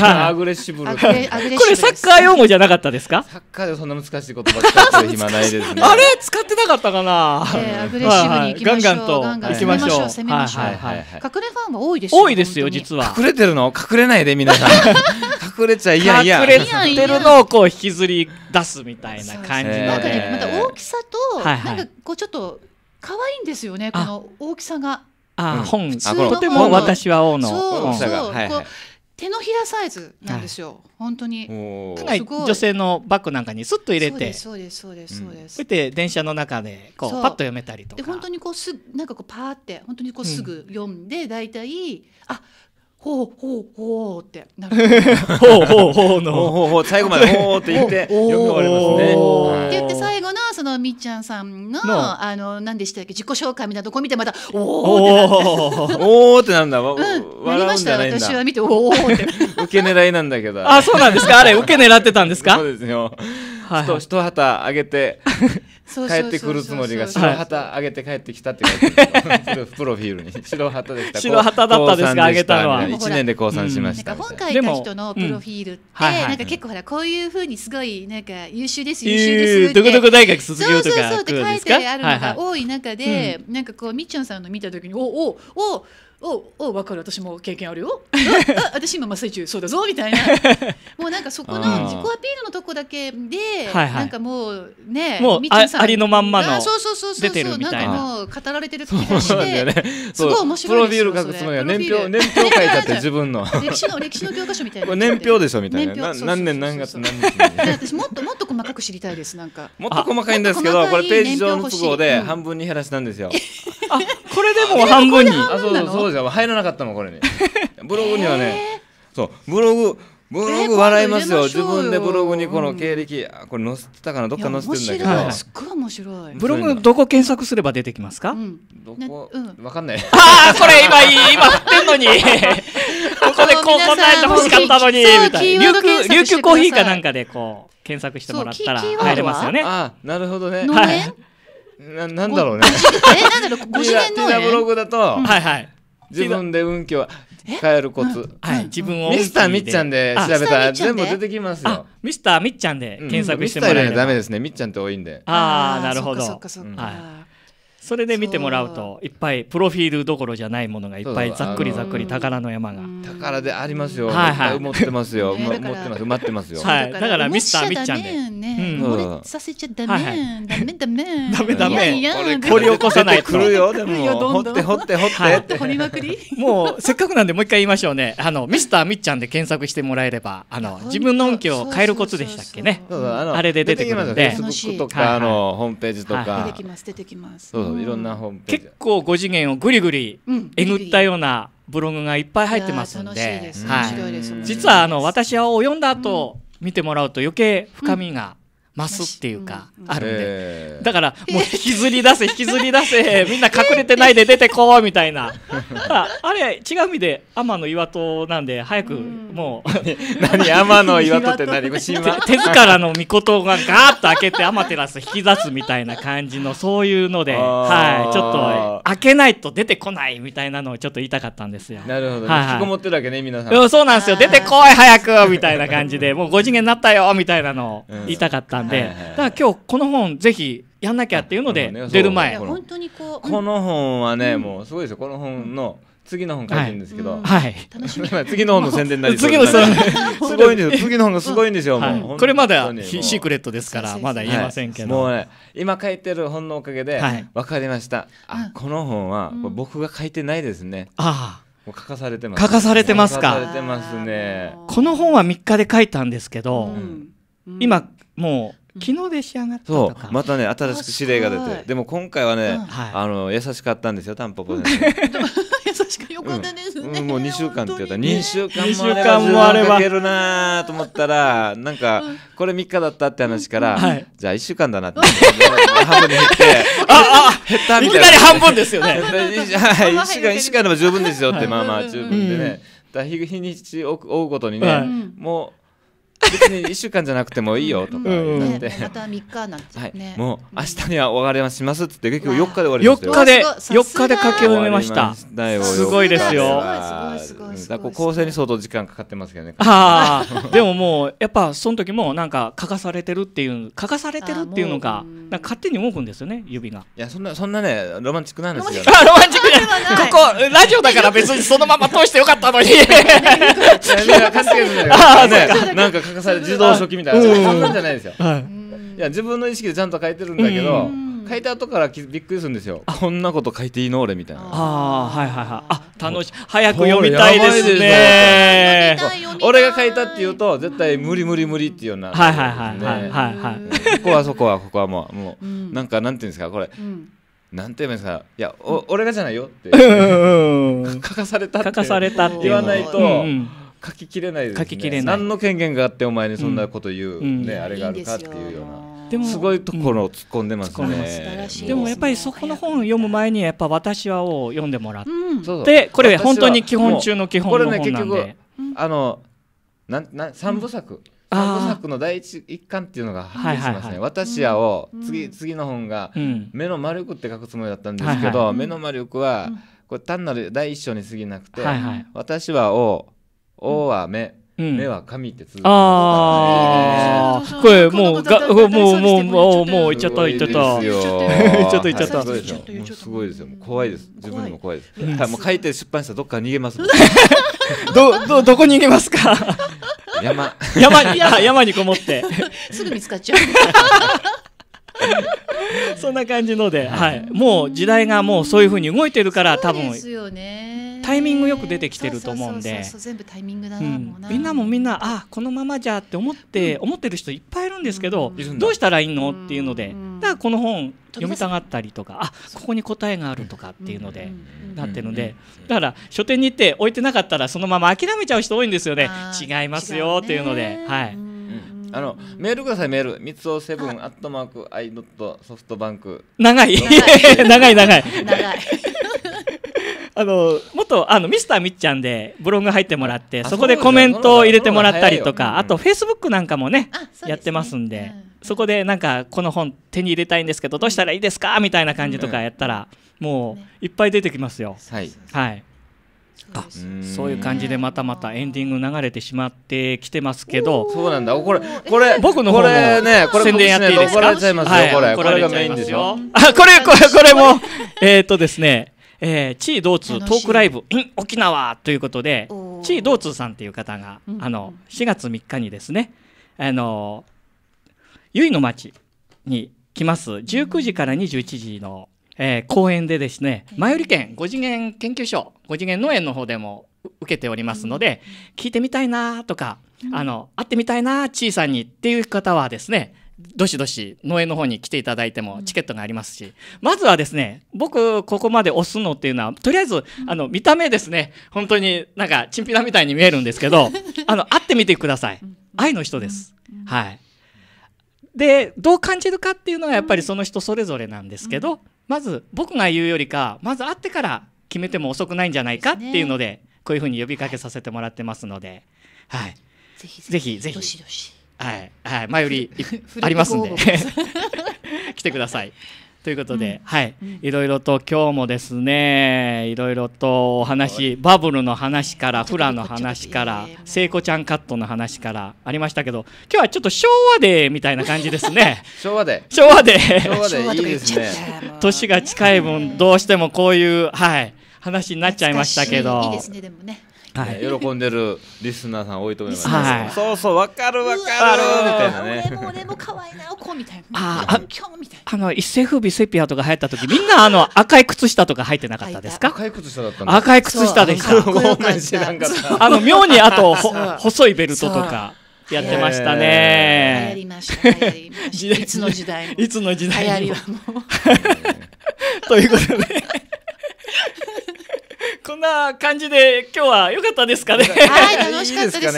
アグレッシブこれサッカー用語じゃなかったですかサッカーでそんな難しいことばっかり あれ使ってなかったかな、えー、アグレッシブにガンと行きましょう。攻めましょう。隠れファンは多いですよ。多いですよ実は。隠れてるの隠れないで皆さん。隠れちゃいやいや。隠れてるのをこう引きずり出すみたいな感じの。なんかねまた大きさとなんかこうちょっと可愛いんですよねこの大きさが。あ本とても私は王の大きさが。手のひらサイズなんですよ、はい、本当にかなり女性のバッグなんかにすっと入れてそうですそうですそうですそうで、うん、電車の中でこうパッと読めたりとかで本当にこうすなんかこうパーって本当にこうすぐ読んで、うん、大体あほうほうほうってなるほうほうほうのほうほうほう最後までほうって言って読み終わりますね。って言って最後のそのみっちゃんさんのあの何でしたっけ自己紹介みたいなとこ見てまたお おおおってなんだ。うんなりました私は見ておおって 受け狙いなんだけど。あそうなんですかあれ受け狙ってたんですか。そうですよ。はい、ちょと一旗あげて帰ってくるつもりが白旗上げて帰ってきたって書いてプロフィールに白旗でした白旗だったんですが上げたのは一年で降参しました、うん、本書いた人のプロフィールって、なんか結構ほらこういうふうにすごいなんか優秀です優秀ですって、えー、どこ大学卒業とかそうそうそうって書いてあるのが多い中で、なんかこうみっちょんさんの見た時におおおおお分かる私も経験あるよ あ私今真っ最中そうだぞみたいな もうなんかそこの自己アピールのとこだけで、はいはい、なんかもうねもうありのまんまのそうそうそうそうそうなんかもう語られてる時がして、ね、すごい面白いですよプロフィール書くつもりは年表年表書いたって自分の 歴史の歴史の教科書みたいな年表でしょみたいな何年何月何日私もっともっと細かく知りたいですなんかもっと細かいんですけどこれページ上の都合で半分に減らしたんですよあこれでも半分にあそうそうそうで入らなかったのこれに ブログにはね、そうブログブログ笑いますよ自分でブログにこの経歴、うん、これ載せてたかなどっか載せてるんだけど、い、すっごい面白いブログどこ検索すれば出てきますか、うん、どこ、うん、わかんないああこれ今いい今振ってんのに ここでこう答えてほしかったのにみたいな琉球琉球コーヒーかなんかでこう検索してもらったら入れますよねあなるほどねはいななんだろうね。え、なんだろう、ご次元の。ブログだと、はいはい。自分で運気を変えるコツ。はい、自分を。ミスターみっちゃんで調べたら全部出てきますよ。ミスターみっちゃんで検索してもらえれば。ミスターよりダメですね。みっちゃんって多いんで。ああ、なるほど。そっかそっか。はいそれで見てもらうといっぱいプロフィールどころじゃないものがいっぱいざっくりざっくり宝の山が宝でありますよはいはい持ってますよ、ね、持ってます待ってますよはいだからミスターみっちゃんで漏れさせちゃダメダメダメダメダメ掘り起こさないと来るよでも掘って掘って掘って掘りまくりもうせっかくなんでもう一回言いましょうねあのミスターみっちゃんで検索してもらえればあの自分の音響を変えるコツでしたっけねあれで出てくるのでフェイスブックとかあのホームページとか出てきます出てきますいろんなホームページ結構5次元をぐりぐりえぐったようなブログがいっぱい入ってますんで実はあの私はを読んだ後見てもらうと余計深みが、増すっていうか、あるんで、だからもう引きずり出せ 引きずり出せみんな隠れてないで出てこうみたいなあれ違う意味で天の岩戸なんで早くもう 何天の岩戸って何 手塚の御事がガーッと開けて天照引き出すみたいな感じのそういうので、はい、ちょっと開けないと出てこないみたいなのをちょっと言いたかったんですよなるほど、はいはい、引きこもってるわけね皆さんそうなんですよ出てこい早くみたいな感じでもう5次元になったよみたいなのを 言いたかったんで、うんはいはいだから今日この本ぜひやんなきゃっていうので、出る前、ね、この本はね、うん、もうすごいですよこの本の、うん次の本書いてるんですけど、はい、次の本の宣伝になりそう次のすごいんですよ次の本がすごいんですよ、もうこれまだシークレットですからまだ言えませんけど、もうね今書いてる本のおかげで分かりました、あこの本は僕が書いてないですね、ああもう書かされてます、書かされてますか書かされてますねこの本は3日で書いたんですけど、今もう昨日で仕上がったまたね新しく指令が出てでも今回はね、はい、あの優しかったんですよタンポポ先生 確かよかったですね、うん、もう2週間って言ったら2週間もあればもあればけるなと思ったらなんかこれ3日だったって話から、はい、じゃあ1週間だなって半分に減ってああ減ったみたいな、ね、半分ですよね1週間1週間でも十分ですよって、まあまあ十分でね、だ日にちを追うごとにね、もう別に1週間じゃなくてもいいよとか言って、また3日なんて、ねもう明日には終わりはしますっって結局4日で終わりました4日で四日で書き終めましたすごいですよだこう構成に相当時間かかってますけどねああ でももうやっぱその時もなんか書かされてるっていう書かされてるっていうのがなんか勝手に動くんですよね指がいやそんなそんなねロマンチックなんですよ、ね、ロマンチックじゃない ここラジオだから別にそのまま通してよかったのにああなんか書かされ自動書記みたいなそんなんじゃないですよ、はい、いや自分の意識でちゃんと書いてるんだけど書いた後からびっくりするんですよこんなこと書いていいの俺みたいなあはいはいはいあ楽しい早く読みたいですね俺が書いたって言うと絶対無理無理無理っていうような、ね、はいはいはいはいはいはいここはそこはここはもうもう、うん、なんかなんていうんですかこれ、うんなんて言うんいですかいやお俺がじゃないよって書かされたって言わないと、うん書ききれないですね書ききれない何の権限があってお前にそんなこと言う、うんうんね、あれがあるかっていうような。でもすごいところを突っ込んでますね、うん、でもやっぱりそこの本を読む前にやっぱ「私は」を読んでもらって、うん、でこれ本当に基本中の基本の本なんでこれね結局あのなんなん三部作、うん、三部作の第一一巻っていうのがはっきりしますね「はいはいはい、私や」を次次の本が「目の魔力」って書くつもりだったんですけど、はいはい、目の魔力はこれ単なる第一章に過ぎなくて「はいはい、私は」を「大雨、目、うん、目は神って続きああ、からこれもうがもうもうもうもう言っちゃった言っちゃった。言っちゃった言っちゃった。すごいですよ。怖いです。自分にも怖いです。はい、もう書いて出版したらどっか逃げます。どどどこ逃げますか。山山に山にこもって。すぐ見つかっちゃう。そんな感じので、はい、もう時代がもうそういうふうに動いてるから多分タイミングよく出てきてると思うんで全部タイミングだな,、みんなもみんなあこのままじゃって思って、思ってる人いっぱいいるんですけど、どうしたらいいのっていうので、だからこの本読みたがったりとかあここに答えがあるとかっていうので、なってるので、だから書店に行って置いてなかったらそのまま諦めちゃう人多いんですよね違いますよっていうので、はい。あのメールくださいメール三尾セブンアットマークアイドットソフトバンク長い 長い長い長い あのとあのミスターみっちゃんでブログ入ってもらってそこでコメントを入れてもらったりとか、あとフェイスブックなんかもねやってますんで、そこでなんかこの本手に入れたいんですけどどうしたらいいですかみたいな感じとかやったら、もういっぱい出てきますよ。はいあそういう感じでまたまたエンディング流れてしまってきてますけどそうなんだこれこれ僕の方もこれねこれ宣伝やっていいですか怒られちゃいますよ、はい、これこれがメインでしょあこれこれこれもえっとですねえー、チー・ドーツトークライブ in 沖縄ということでチー・ドーツさんという方が、あの4月3日にですねあのゆいの町に来ます19時から21時のえー、講演でですね前売り券5次元研究所5次元農園の方でも受けておりますので、聞いてみたいなとか、あの会ってみたいな小さにっていう方はですねどしどし農園の方に来ていただいてもチケットがありますし、うん、まずはですね僕ここまで押すのっていうのはとりあえず、あの見た目ですね本当になんかチンピラみたいに見えるんですけどあの会ってみてください愛の人です、うんはいでどう感じるかっていうのはやっぱりその人それぞれなんですけど、まず僕が言うよりかまず会ってから決めても遅くないんじゃないかっていうので、ね、こういうふうに呼びかけさせてもらってますので、はい、ぜひぜひぜひはいはい前より ありますんで 来てください。ということで、うん、はい、いろいろと今日もですねいろいろとお話バブルの話からフラの話から聖子ちゃんカットの話からありましたけど今日はちょっと昭和でみたいな感じですね 昭和で昭和で年が近い分どうしてもこういうはい話になっちゃいましたけどいいですねでもねはい、喜んでるリスナーさん多いと思います、はい、そうそうわかるわかるみたいなね俺も俺も可愛いなおこみたいなああの一世風靡セピアとか流行った時みんなあの赤い靴下とか入ってなかったですか赤い靴下だった赤い靴下でしたあの妙にあと細いベルトとかやってましたね流りましたいつの時代いつの時代 ということでこんな感じで今日は良かったですかね。はい、楽しかったです。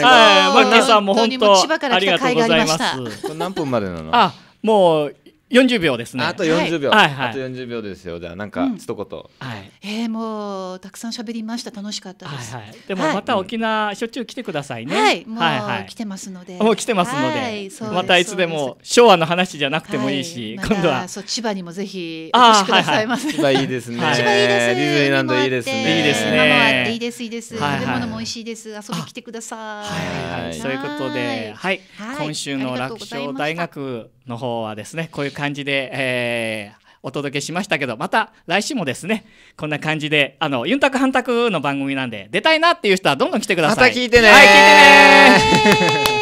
はい、マッキーさんも本当ありがとうございます。何分までなの？あ、もう40秒ですね。あと40秒。はいはい、あと40秒ですよ。じゃあなんか一言。うん、はい。えー、もうたくさん喋りました。楽しかったです。はいはい、でもまた沖縄しょっちゅう来てくださいね。はい。もう来てますので。もう来てますので。はい、またいつでも昭和の話じゃなくてもいいし、はい、今度はそう千葉にもぜひお越しくださいませ。千葉いいですね。千葉いいです。ディズニーランドいいですね。いいですね。いいですいいです。食べ物も美味しいです。遊び来てください。はいはい。そういうことで、はい。今週の楽勝大学。の方はですねこういう感じで、えー、お届けしましたけど、また来週もですね、こんな感じで、あの、ユンタクハンタクの番組なんで、出たいなっていう人はどんどん来てください。また聞いてねはい、聞いてね